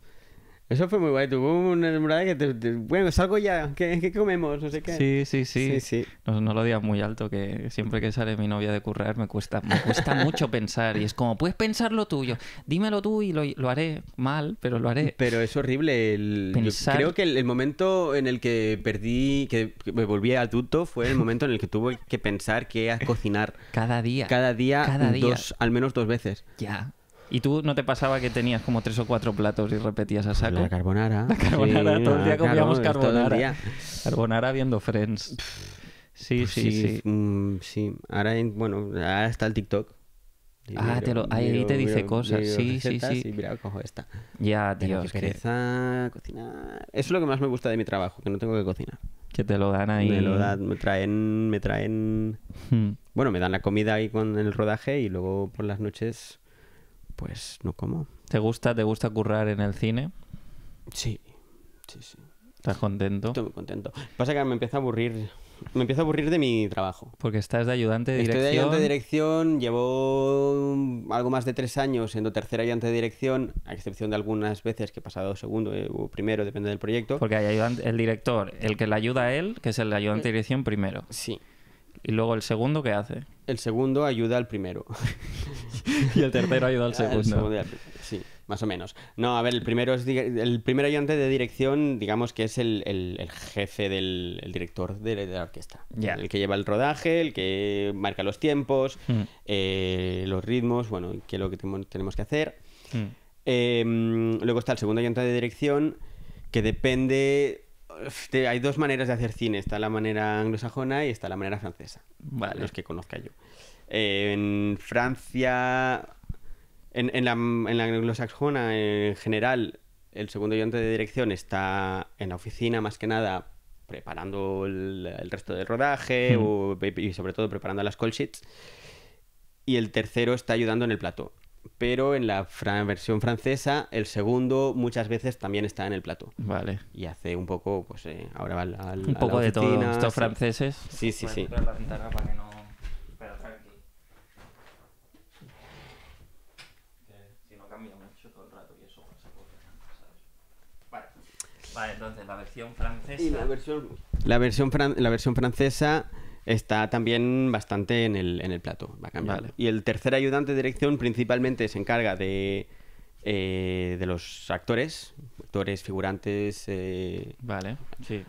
Eso fue muy guay. Tuvo una temporada que te, bueno, salgo ya, ¿Qué, comemos? No sé qué. Sí, sí, sí. No, no, lo digas muy alto, que siempre que sale mi novia de currar me cuesta, me cuesta mucho pensar. Y es como, puedes pensar lo tuyo, dímelo tú y lo, lo haré mal, pero lo haré. Pero es horrible. El, pensar... Creo que el, momento en el que perdí, que, me volví adulto, fue el momento en el que tuve que pensar qué cocinar. Cada día. Cada día, Cada día. al menos dos veces. Ya. ¿Y tú no te pasaba que tenías como tres o cuatro platos y repetías a saco? La carbonara. La carbonara, todo el día comíamos carbonara. Carbonara viendo Friends. Pues sí, sí, sí. Mm, sí. Ahora, bueno, ahora está el TikTok. ah, te lo, ahí te dice cosas. sí, sí, sí. mira, cojo esta. Ya, tío. Que Eso es lo que más me gusta de mi trabajo, que no tengo que cocinar. Que te lo dan ahí. Me lo dan, me traen, me traen. Hmm. Bueno, me dan la comida ahí con el rodaje y luego por las noches pues no como. ¿Te gusta, te gusta currar en el cine? Sí, sí, sí. ¿Estás contento? Estoy muy contento. Pasa que me empieza a aburrir. Me empieza a aburrir de mi trabajo. Porque estás de ayudante de dirección. Estoy de ayudante de dirección, llevo algo más de tres años siendo tercer ayudante de dirección, a excepción de algunas veces que he pasado segundo eh, o primero, depende del proyecto. Porque hay ayudante, el director, el que le ayuda a él, que es el ayudante de dirección primero. Sí. ¿Y luego el segundo qué hace? El segundo ayuda al primero. y el tercero ayuda al ah, segundo. sí, más o menos. No, a ver, el primero es el primer ayudante de dirección, digamos que es el, jefe del director de, la orquesta. El que lleva el rodaje, el que marca los tiempos, mm. eh, los ritmos, bueno, qué es lo que tenemos que hacer. Mm. Em, luego está el segundo ayudante de dirección, que depende hay dos maneras de hacer cine. Está la manera anglosajona y está la manera francesa. Los que conozca yo. Eh, en Francia, en, la, en anglosajona en general, el segundo ayudante de dirección está en la oficina más que nada preparando el, resto del rodaje hmm. y sobre todo preparando las call sheets. Y el tercero está ayudando en el plató pero en la fran versión francesa el segundo muchas veces también está en el plato. Vale. Y hace un poco, pues eh, ahora va al, al un poco a la de todo. Estos sí. franceses. Sí, sí, sí. La ventana para que no... Pero tranqui. Si no cambia mucho todo el rato y eso pasa Vale. Vale, entonces la versión francesa. Y la versión la versión, fran la versión francesa está también bastante en el, en el plato. Y el tercer ayudante de dirección principalmente se encarga de, eh, de los actores, actores, figurantes. Eh, vale, sí.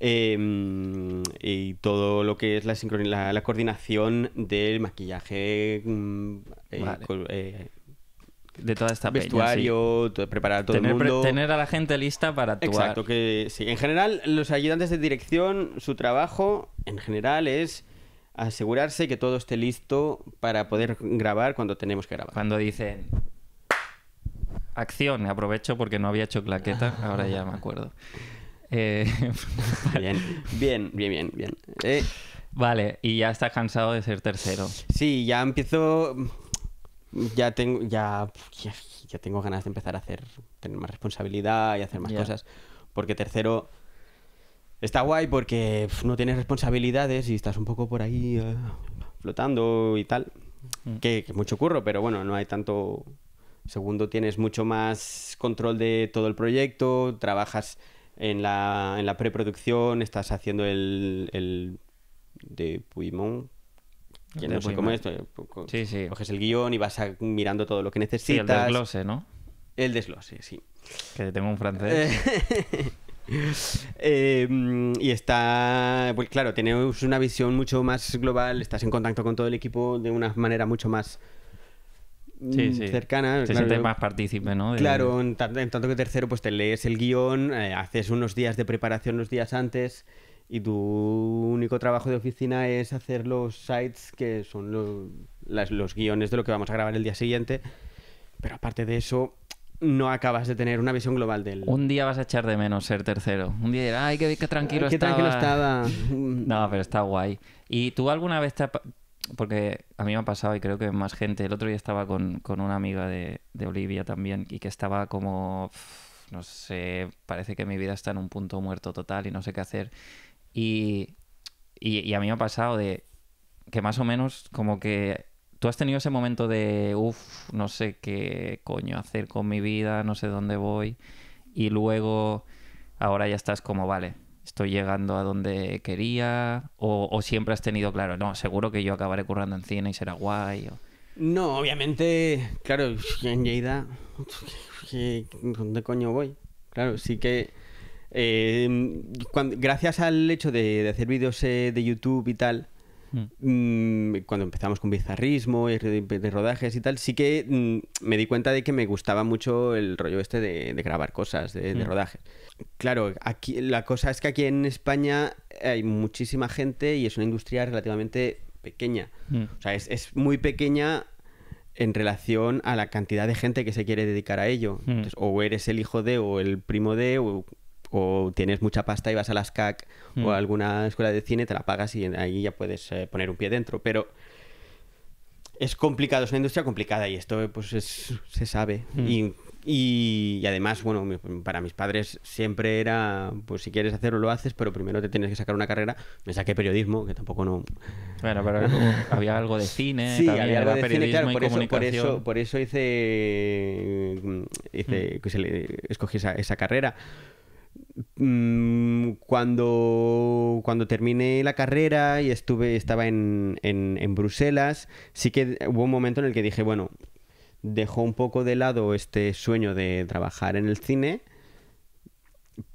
Em, y todo lo que es la, la, la coordinación del maquillaje. Mm, eh, vale de toda esta vestuario, preparar todo tener, el mundo. Tener a la gente lista para actuar. Exacto, que sí. En general, los ayudantes de dirección, su trabajo en general es asegurarse que todo esté listo para poder grabar cuando tenemos que grabar. Cuando dicen acción, aprovecho porque no había hecho claqueta, ahora ya me acuerdo. Eh, bien, bien, bien, bien, eh. Vale, y ya está cansado de ser tercero. Sí, ya empiezo ya tengo, ya, ya tengo ganas de empezar a hacer, tener más responsabilidad y hacer más cosas. Porque tercero, está guay porque no tienes responsabilidades y estás un poco por ahí eh, flotando y tal. Mm. Que, mucho curro, pero bueno, no hay tanto... Segundo, tienes mucho más control de todo el proyecto, trabajas en la, en la preproducción, estás haciendo el, el de Puimón, ¿Quién no sé pues, sí, sí. coges el guión y vas mirando todo lo que necesitas. Sí, el desglose, ¿no? El desglose, sí. Que tengo un francés. Em, y está, pues claro, tenemos una visión mucho más global, estás en contacto con todo el equipo de una manera mucho más mm, sí, cercana. Te más partícipe, ¿no? Claro, en, tanto que tercero, pues te lees el guión, eh, haces unos días de preparación los días antes y tu único trabajo de oficina es hacer los sites que son los, guiones de lo que vamos a grabar el día siguiente. Pero aparte de eso, no acabas de tener una visión global del. Un día vas a echar de menos ser tercero. Un día dirás, ay, qué, tranquilo qué estaba. tranquilo estaba. no, pero está guay. ¿Y tú alguna vez te Porque a mí me ha pasado y creo que más gente. El otro día estaba con, con una amiga de, de, Olivia también y que estaba como. No sé, parece que mi vida está en un punto muerto total y no sé qué hacer. Y, y, a mí me ha pasado de que más o menos como que ¿Tú has tenido ese momento de, uff, no sé qué coño hacer con mi vida, no sé dónde voy? Y luego, ahora ya estás como, vale, estoy llegando a donde quería. O, siempre has tenido claro, no, seguro que yo acabaré currando en cine y será guay. No, obviamente, claro, en Lleida, ¿dónde coño voy? Claro, sí que Em, gracias al hecho de, hacer vídeos eh, de YouTube y tal, mm. Mm, cuando empezamos con bizarrismo y de, rodajes y tal, sí que mm, me di cuenta de que me gustaba mucho el rollo este de, grabar cosas, de, rodaje, rodajes. Claro, aquí la cosa es que aquí en España hay muchísima gente y es una industria relativamente pequeña. O sea, es, muy pequeña en relación a la cantidad de gente que se quiere dedicar a ello. o eres el hijo de, o el primo de, o o tienes mucha pasta y vas a las CAC o a mm. alguna escuela de cine, te la pagas y ahí ya puedes eh, poner un pie dentro. Pero es complicado, es una industria complicada y esto pues se sabe. Mm. Y, además, bueno, para mis padres siempre era, pues si quieres hacerlo lo haces, pero primero te tienes que sacar una carrera. Me saqué periodismo, que tampoco no... pero había algo de cine, sí, había algo de periodismo por, eso, por, eso, hice, que mm. pues, se escogí esa carrera Mm, cuando, cuando terminé la carrera y estuve, estaba en, en, Bruselas, sí que hubo un momento en el que dije, bueno, dejó un poco de lado este sueño de trabajar en el cine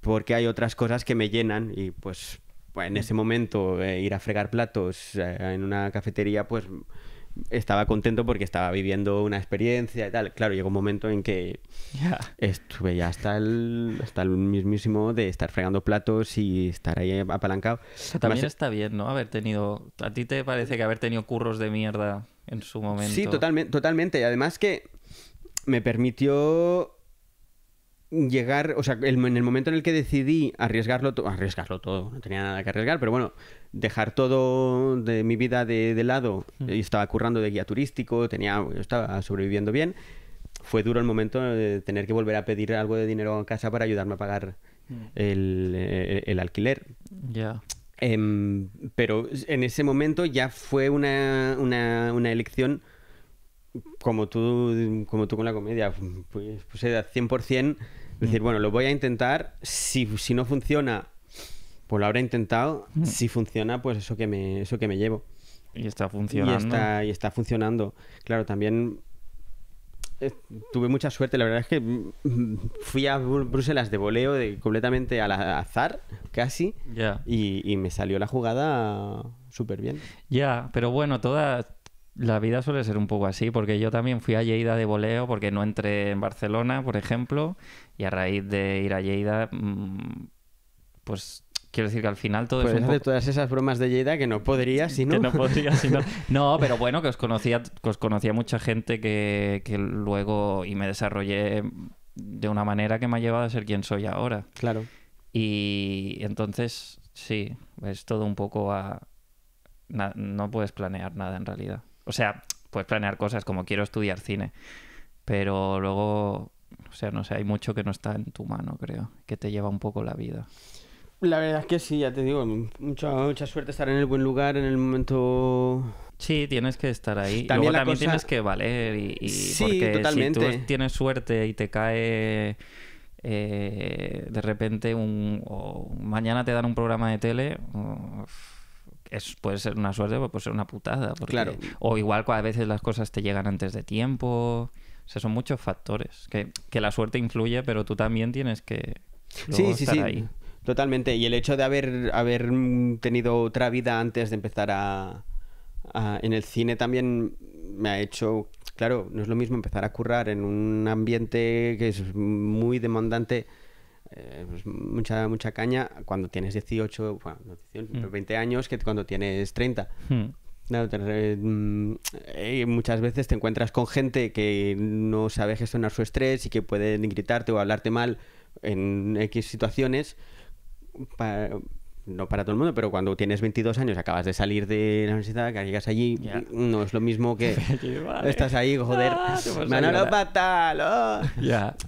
porque hay otras cosas que me llenan y pues en ese momento eh, ir a fregar platos eh, en una cafetería pues estaba contento porque estaba viviendo una experiencia y tal. Claro, llegó un momento en que estuve ya hasta el, hasta el mismísimo de estar fregando platos y estar ahí apalancado. también e- está bien, ¿no? Haber tenido... ¿A ti te parece que haber tenido curros de mierda en su momento? Sí, totalmente. totalmente. Además que me permitió llegar, o sea, en el momento en el que decidí arriesgarlo, arriesgarlo todo, no tenía nada que arriesgar, pero bueno, dejar todo de mi vida de, lado, mm. y estaba currando de guía turístico, tenía, estaba sobreviviendo bien, fue duro el momento de tener que volver a pedir algo de dinero a casa para ayudarme a pagar mm. el, eh, el, alquiler. Ya. Em, pero en ese momento ya fue una, una, una elección como tú, como tú con la comedia, pues, pues era 100% es decir, bueno, lo voy a intentar. Si, si no funciona, pues lo habré intentado. Si funciona, pues eso que me, eso que me llevo. Y está funcionando. Y está, y está funcionando. Claro, también eh, tuve mucha suerte. La verdad es que mm, mm, fui a Bruselas de voleo de, completamente al azar, casi. Y, y, me salió la jugada súper bien. Ya, pero bueno, toda la vida suele ser un poco así, porque yo también fui a Lleida de voleo porque no entré en Barcelona, por ejemplo y a raíz de ir a Lleida, mm, pues quiero decir que al final todo pues es un todas esas bromas de Lleida que no podría si no. Que no podría sino. no. pero bueno, que os conocía, os conocía mucha gente que, luego y me desarrollé de una manera que me ha llevado a ser quien soy ahora. Claro. Y entonces, sí, es todo un poco a... no puedes planear nada en realidad. O sea, puedes planear cosas como quiero estudiar cine, pero luego o sea, no sé, hay mucho que no está en tu mano, creo, que te lleva un poco la vida. La verdad es que sí, ya te digo, mucha, mucha suerte estar en el buen lugar, en el momento... Sí, tienes que estar ahí. También, también tienes que valer y... porque si tú tienes suerte y te cae... Eh, de repente un, o mañana te dan un programa de tele... puede ser una suerte o puede ser una putada. claro. O igual a veces las cosas te llegan antes de tiempo. O son muchos factores. Que, la suerte influye, pero tú también tienes que sí, sí, sí. Totalmente. Y el hecho de haber, haber tenido otra vida antes de empezar a, en el cine también me ha hecho. Claro, no es lo mismo empezar a currar en un ambiente que es muy demandante, eh, pues mucha, mucha caña, cuando tienes 18, bueno, 18, 20 mm. años que cuando tienes 30. Eh, mm, eh, muchas veces te encuentras con gente que no sabe gestionar su estrés y que pueden gritarte o hablarte mal en X situaciones. Para, no para todo el mundo, pero cuando tienes 22 años, acabas de salir de la universidad, que llegas allí, no es lo mismo que estás ahí, joder, ah, Manolo Patal, oh.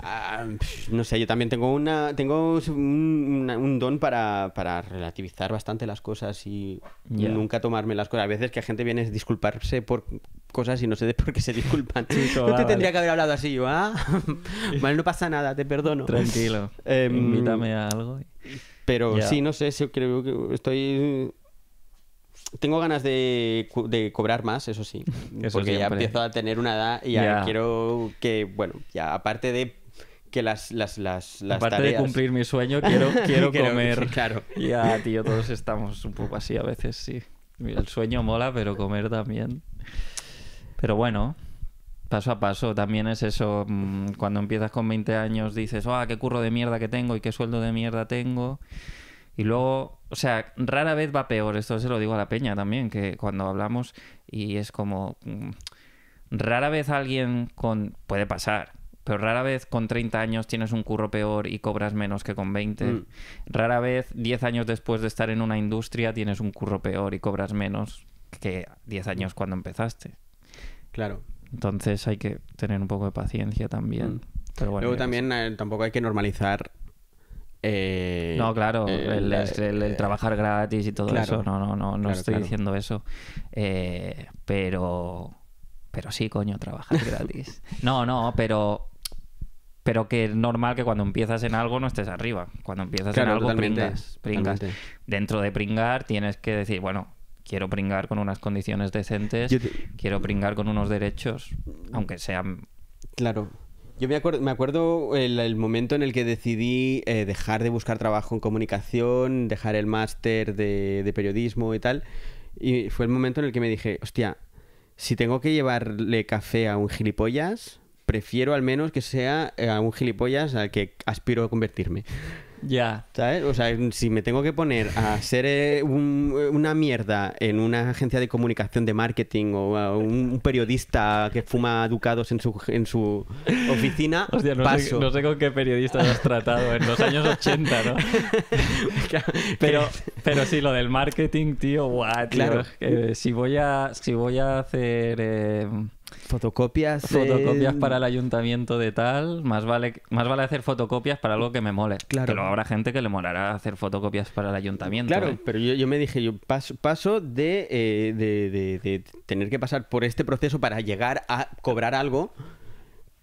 ah, no sé, yo también tengo una tengo un, don para, para, relativizar bastante las cosas y nunca tomarme las cosas. A veces que gente viene a disculparse por cosas y no sé de por qué se disculpan. te tendría que haber hablado así, yo, ¿ah? no pasa nada, te perdono. Tranquilo, em, invítame a algo. Pero sí, no sé, creo que estoy tengo ganas de, cobrar más, eso sí. porque ya ya empiezo a tener una edad y ya quiero que, bueno, ya aparte de que las, las, las, aparte de cumplir mi sueño, quiero, quiero, quiero comer. Claro. Ya, tío, todos estamos un poco así a veces, sí. El sueño mola, pero comer también. Pero bueno, Paso a paso, también es eso, mm, cuando empiezas con 20 años dices, ah, qué curro de mierda que tengo y qué sueldo de mierda tengo. Y luego, o sea, rara vez va peor, esto se lo digo a la peña también, que cuando hablamos y es como, mm, rara vez alguien con, puede pasar, pero rara vez con 30 años tienes un curro peor y cobras menos que con 20. Mm. Rara vez 10 años después de estar en una industria tienes un curro peor y cobras menos que 10 años cuando empezaste. Claro, entonces hay que tener un poco de paciencia también. Mm. Pero bueno, Luego también eh, tampoco hay que normalizar eh, no, claro, eh, el, trabajar gratis y todo eso, no, no, no, no estoy diciendo eso. pero, pero sí, coño, trabajar gratis. no, no, pero pero que es normal que cuando empiezas en algo no estés arriba. Cuando empiezas en algo pringas. Dentro de pringar tienes que decir, bueno, quiero pringar con unas condiciones decentes, quiero pringar con unos derechos, aunque sean... Claro. Yo me acuerdo, me acuerdo el, momento en el que decidí eh, dejar de buscar trabajo en comunicación, dejar el máster de, de periodismo y tal. Y fue el momento en el que me dije, hostia, si tengo que llevarle café a un gilipollas, prefiero al menos que sea eh, a un gilipollas al que aspiro a convertirme. Ya. ¿Sabes? O sea, si me tengo que poner a ser eh, eh, una mierda en una agencia de comunicación de marketing o un, periodista que fuma ducados en su, en su oficina, no, paso. Sé, no sé con qué periodista has tratado en los años 80, ¿no? pero, pero sí, lo del marketing, tío, guau, Claro. si, voy a, si voy a hacer... Eh, Fotocopias. Fotocopias para el ayuntamiento de tal. Más vale, más vale hacer fotocopias para algo que me mole. Claro. Que habrá gente que le molará hacer fotocopias para el ayuntamiento. Claro, ¿eh? pero yo, me dije, yo paso, paso eh, de, tener que pasar por este proceso para llegar a cobrar algo.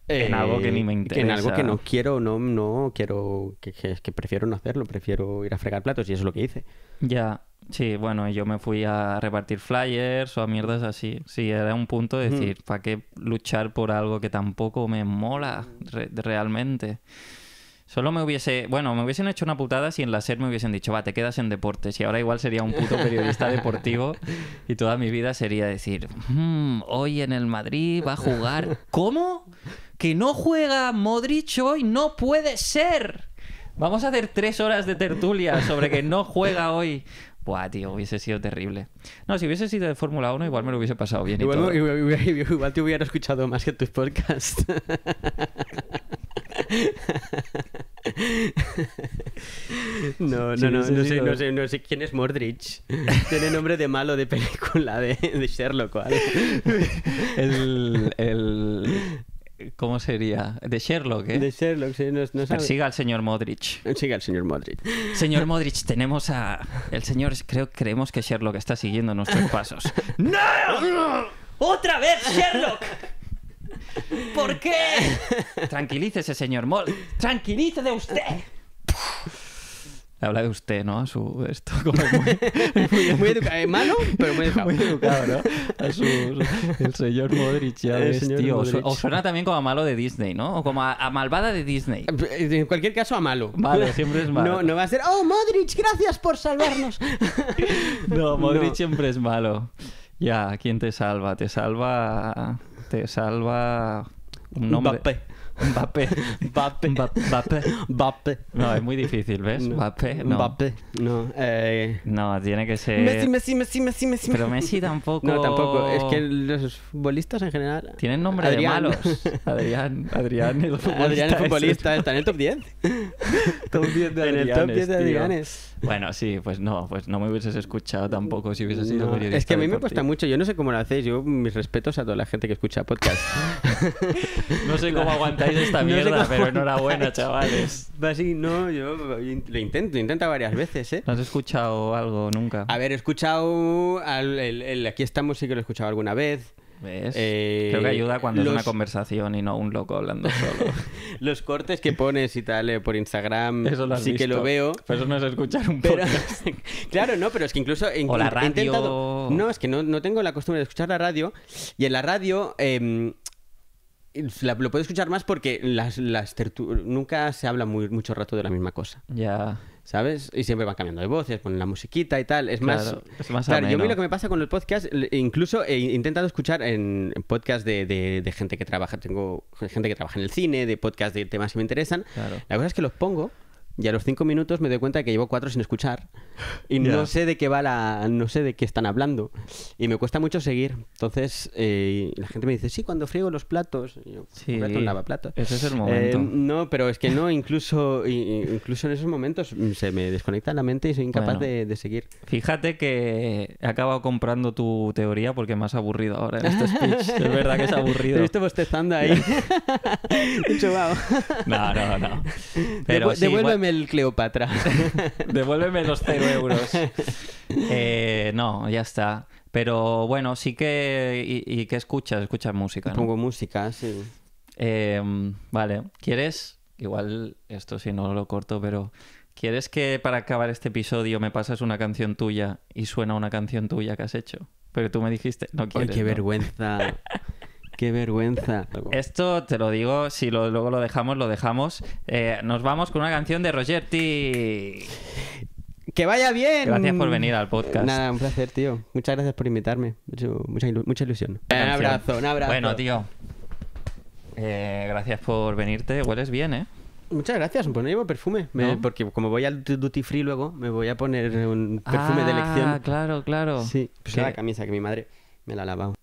en algo que ni me interesa. Eh, en algo que no quiero, no, no quiero, que, que prefiero no hacerlo, prefiero ir a fregar platos y eso es lo que hice. Ya, Sí, bueno, yo me fui a repartir flyers o a mierdas así. Sí, era un punto de decir, ¿para qué luchar por algo que tampoco me mola realmente? Solo me hubiese, bueno, me hubiesen hecho una putada si en la SER me hubiesen dicho, va, te quedas en deportes. Y ahora igual sería un puto periodista deportivo y toda mi vida sería decir, hmm, hoy en el Madrid va a jugar. ¿Cómo? ¿Que no juega Modric hoy? ¡No puede ser! Vamos a hacer tres horas de tertulia sobre que no juega hoy tío, hubiese sido terrible. No, si hubiese sido de Fórmula 1, igual me lo hubiese pasado bien. Igual, te hubieran escuchado más que tus podcast. no, no, no, no, sé, quién es Mordrich. Tiene nombre de malo de película de, Sherlock. el ¿Cómo sería? De Sherlock, ¿eh? De Sherlock, no, no Persiga al señor Modric. Siga al señor Modric. Señor Modric, tenemos a... El señor, creo, creemos que Sherlock está siguiendo nuestros pasos. ¡No! ¡Otra vez Sherlock! ¿Por qué? Tranquilícese, señor Mol. Tranquilícese usted habla de usted, ¿no? A su esto como muy, muy, educado, eh, malo, pero muy educado. Muy educado, ¿no? A su, el señor Modric ya O suena también como a malo de Disney, ¿no? O como a, malvada de Disney. Eh, eh, en cualquier caso a malo. vale siempre es malo. No, va a ser, "Oh, Modric, gracias por salvarnos." no, Modric siempre es malo. Ya, ¿quién te salva? Te salva te salva un nombre. Mbappé. Mbappé. Mbappé. Mbappé. No, es muy difícil, ¿ves? No. Mbappé. No. Mbappé. No, eh. no, tiene que ser. Messi, Messi, Messi, Messi, Messi. Pero Messi tampoco. No, tampoco. Es que los futbolistas en general. Tienen nombre de malos. Adrián. Adrián, el futbolista. Adrián, es futbolista. Está en el top 10. top 10 de Adrián. En el top 10 de Adrianes. Bueno, sí, pues no, pues no me hubieses escuchado tampoco si hubieses sido no, periodista. Es que a mí me cuesta mucho, yo no sé cómo lo hacéis, yo mis respetos a toda la gente que escucha podcast. no sé cómo aguantar es esta mierda, pero enhorabuena, chavales. así, no, yo lo intento, intenta varias veces, ¿eh? ¿No has escuchado algo nunca? A ver, he escuchado. el, Aquí estamos, sí que lo he escuchado alguna vez. ¿Ves? Eh, Creo que ayuda cuando es una conversación y no un loco hablando solo. los cortes que pones y tal eh, por Instagram, así sí que lo veo. eso no es escuchar un poco. claro, no, pero es que incluso en, o la radio. No, es que no, tengo la costumbre de escuchar la radio. Y en la radio... Em, lo puedo escuchar más porque las, las nunca se habla muy, mucho rato de la misma cosa. Ya. ¿Sabes? Y siempre van cambiando de voces, ponen la musiquita y tal. Es más. claro, yo a lo que me pasa con los podcasts, incluso he intentado escuchar en, podcast podcasts de, de, de, gente que trabaja, tengo gente que trabaja en el cine, de podcasts de temas que me interesan. La cosa es que los pongo y a los cinco minutos me doy cuenta que llevo cuatro sin escuchar y no sé de qué va la no sé de qué están hablando y me cuesta mucho seguir entonces eh, la gente me dice sí cuando friego los platos yo, pues, sí, plato, lava platos ese es el momento eh, no pero es que no incluso incluso en esos momentos se me desconecta la mente y soy incapaz de, de, seguir fíjate que he acabado comprando tu teoría porque me has aburrido ahora en este speech es verdad que es aburrido estoy bostezando ahí no no no pero devuélveme el Cleopatra. Devuélveme los cero euros. Eh, no, ya está. Pero bueno, sí que... ¿Y, y qué escuchas? Escuchas música, ¿no? Pongo música, sí. Em, vale, ¿quieres? Igual esto si no lo corto, pero... ¿Quieres que para acabar este episodio me pasas una canción tuya y suena una canción tuya que has hecho? Pero tú me dijiste, no quiero. Ay, qué vergüenza. Qué vergüenza. Esto te lo digo, si luego lo dejamos, lo dejamos. Eh, nos vamos con una canción de Roger T. Que vaya bien. Gracias por venir al podcast. Nada, un placer, tío. Muchas gracias por invitarme. mucha, ilusión. un abrazo, un abrazo. Bueno, tío. Eh, gracias por venirte. Hueles bien, ¿eh? Muchas gracias, pues no llevo perfume. Porque como voy al duty free luego, me voy a poner un perfume de ah, elección. Ah, claro, claro. Sí, pues la camisa que mi madre me la ha lavado.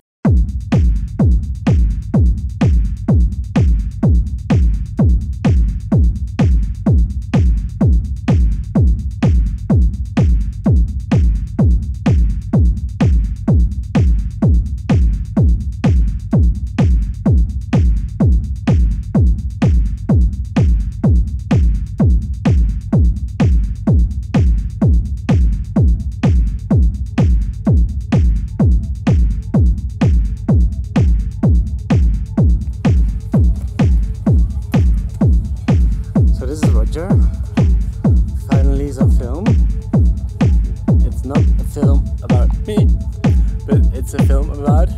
film. It's not a film about me, but it's a film about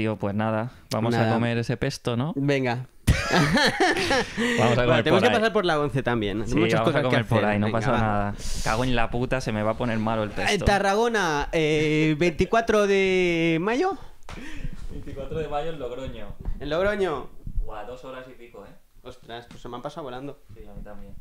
tío, pues nada, vamos a comer ese pesto, ¿no? Venga. vamos a comer bueno, tenemos que pasar por la 11 también. Sí, muchas vamos cosas a comer que hacer. por ahí, no pasa nada. Cago en la puta, se me va a poner malo el pesto. En Tarragona, 24 eh, de mayo. 24 de mayo en Logroño. En Logroño. Guau, dos horas y pico, ¿eh? Ostras, pues se me han pasado volando. Sí, a mí también.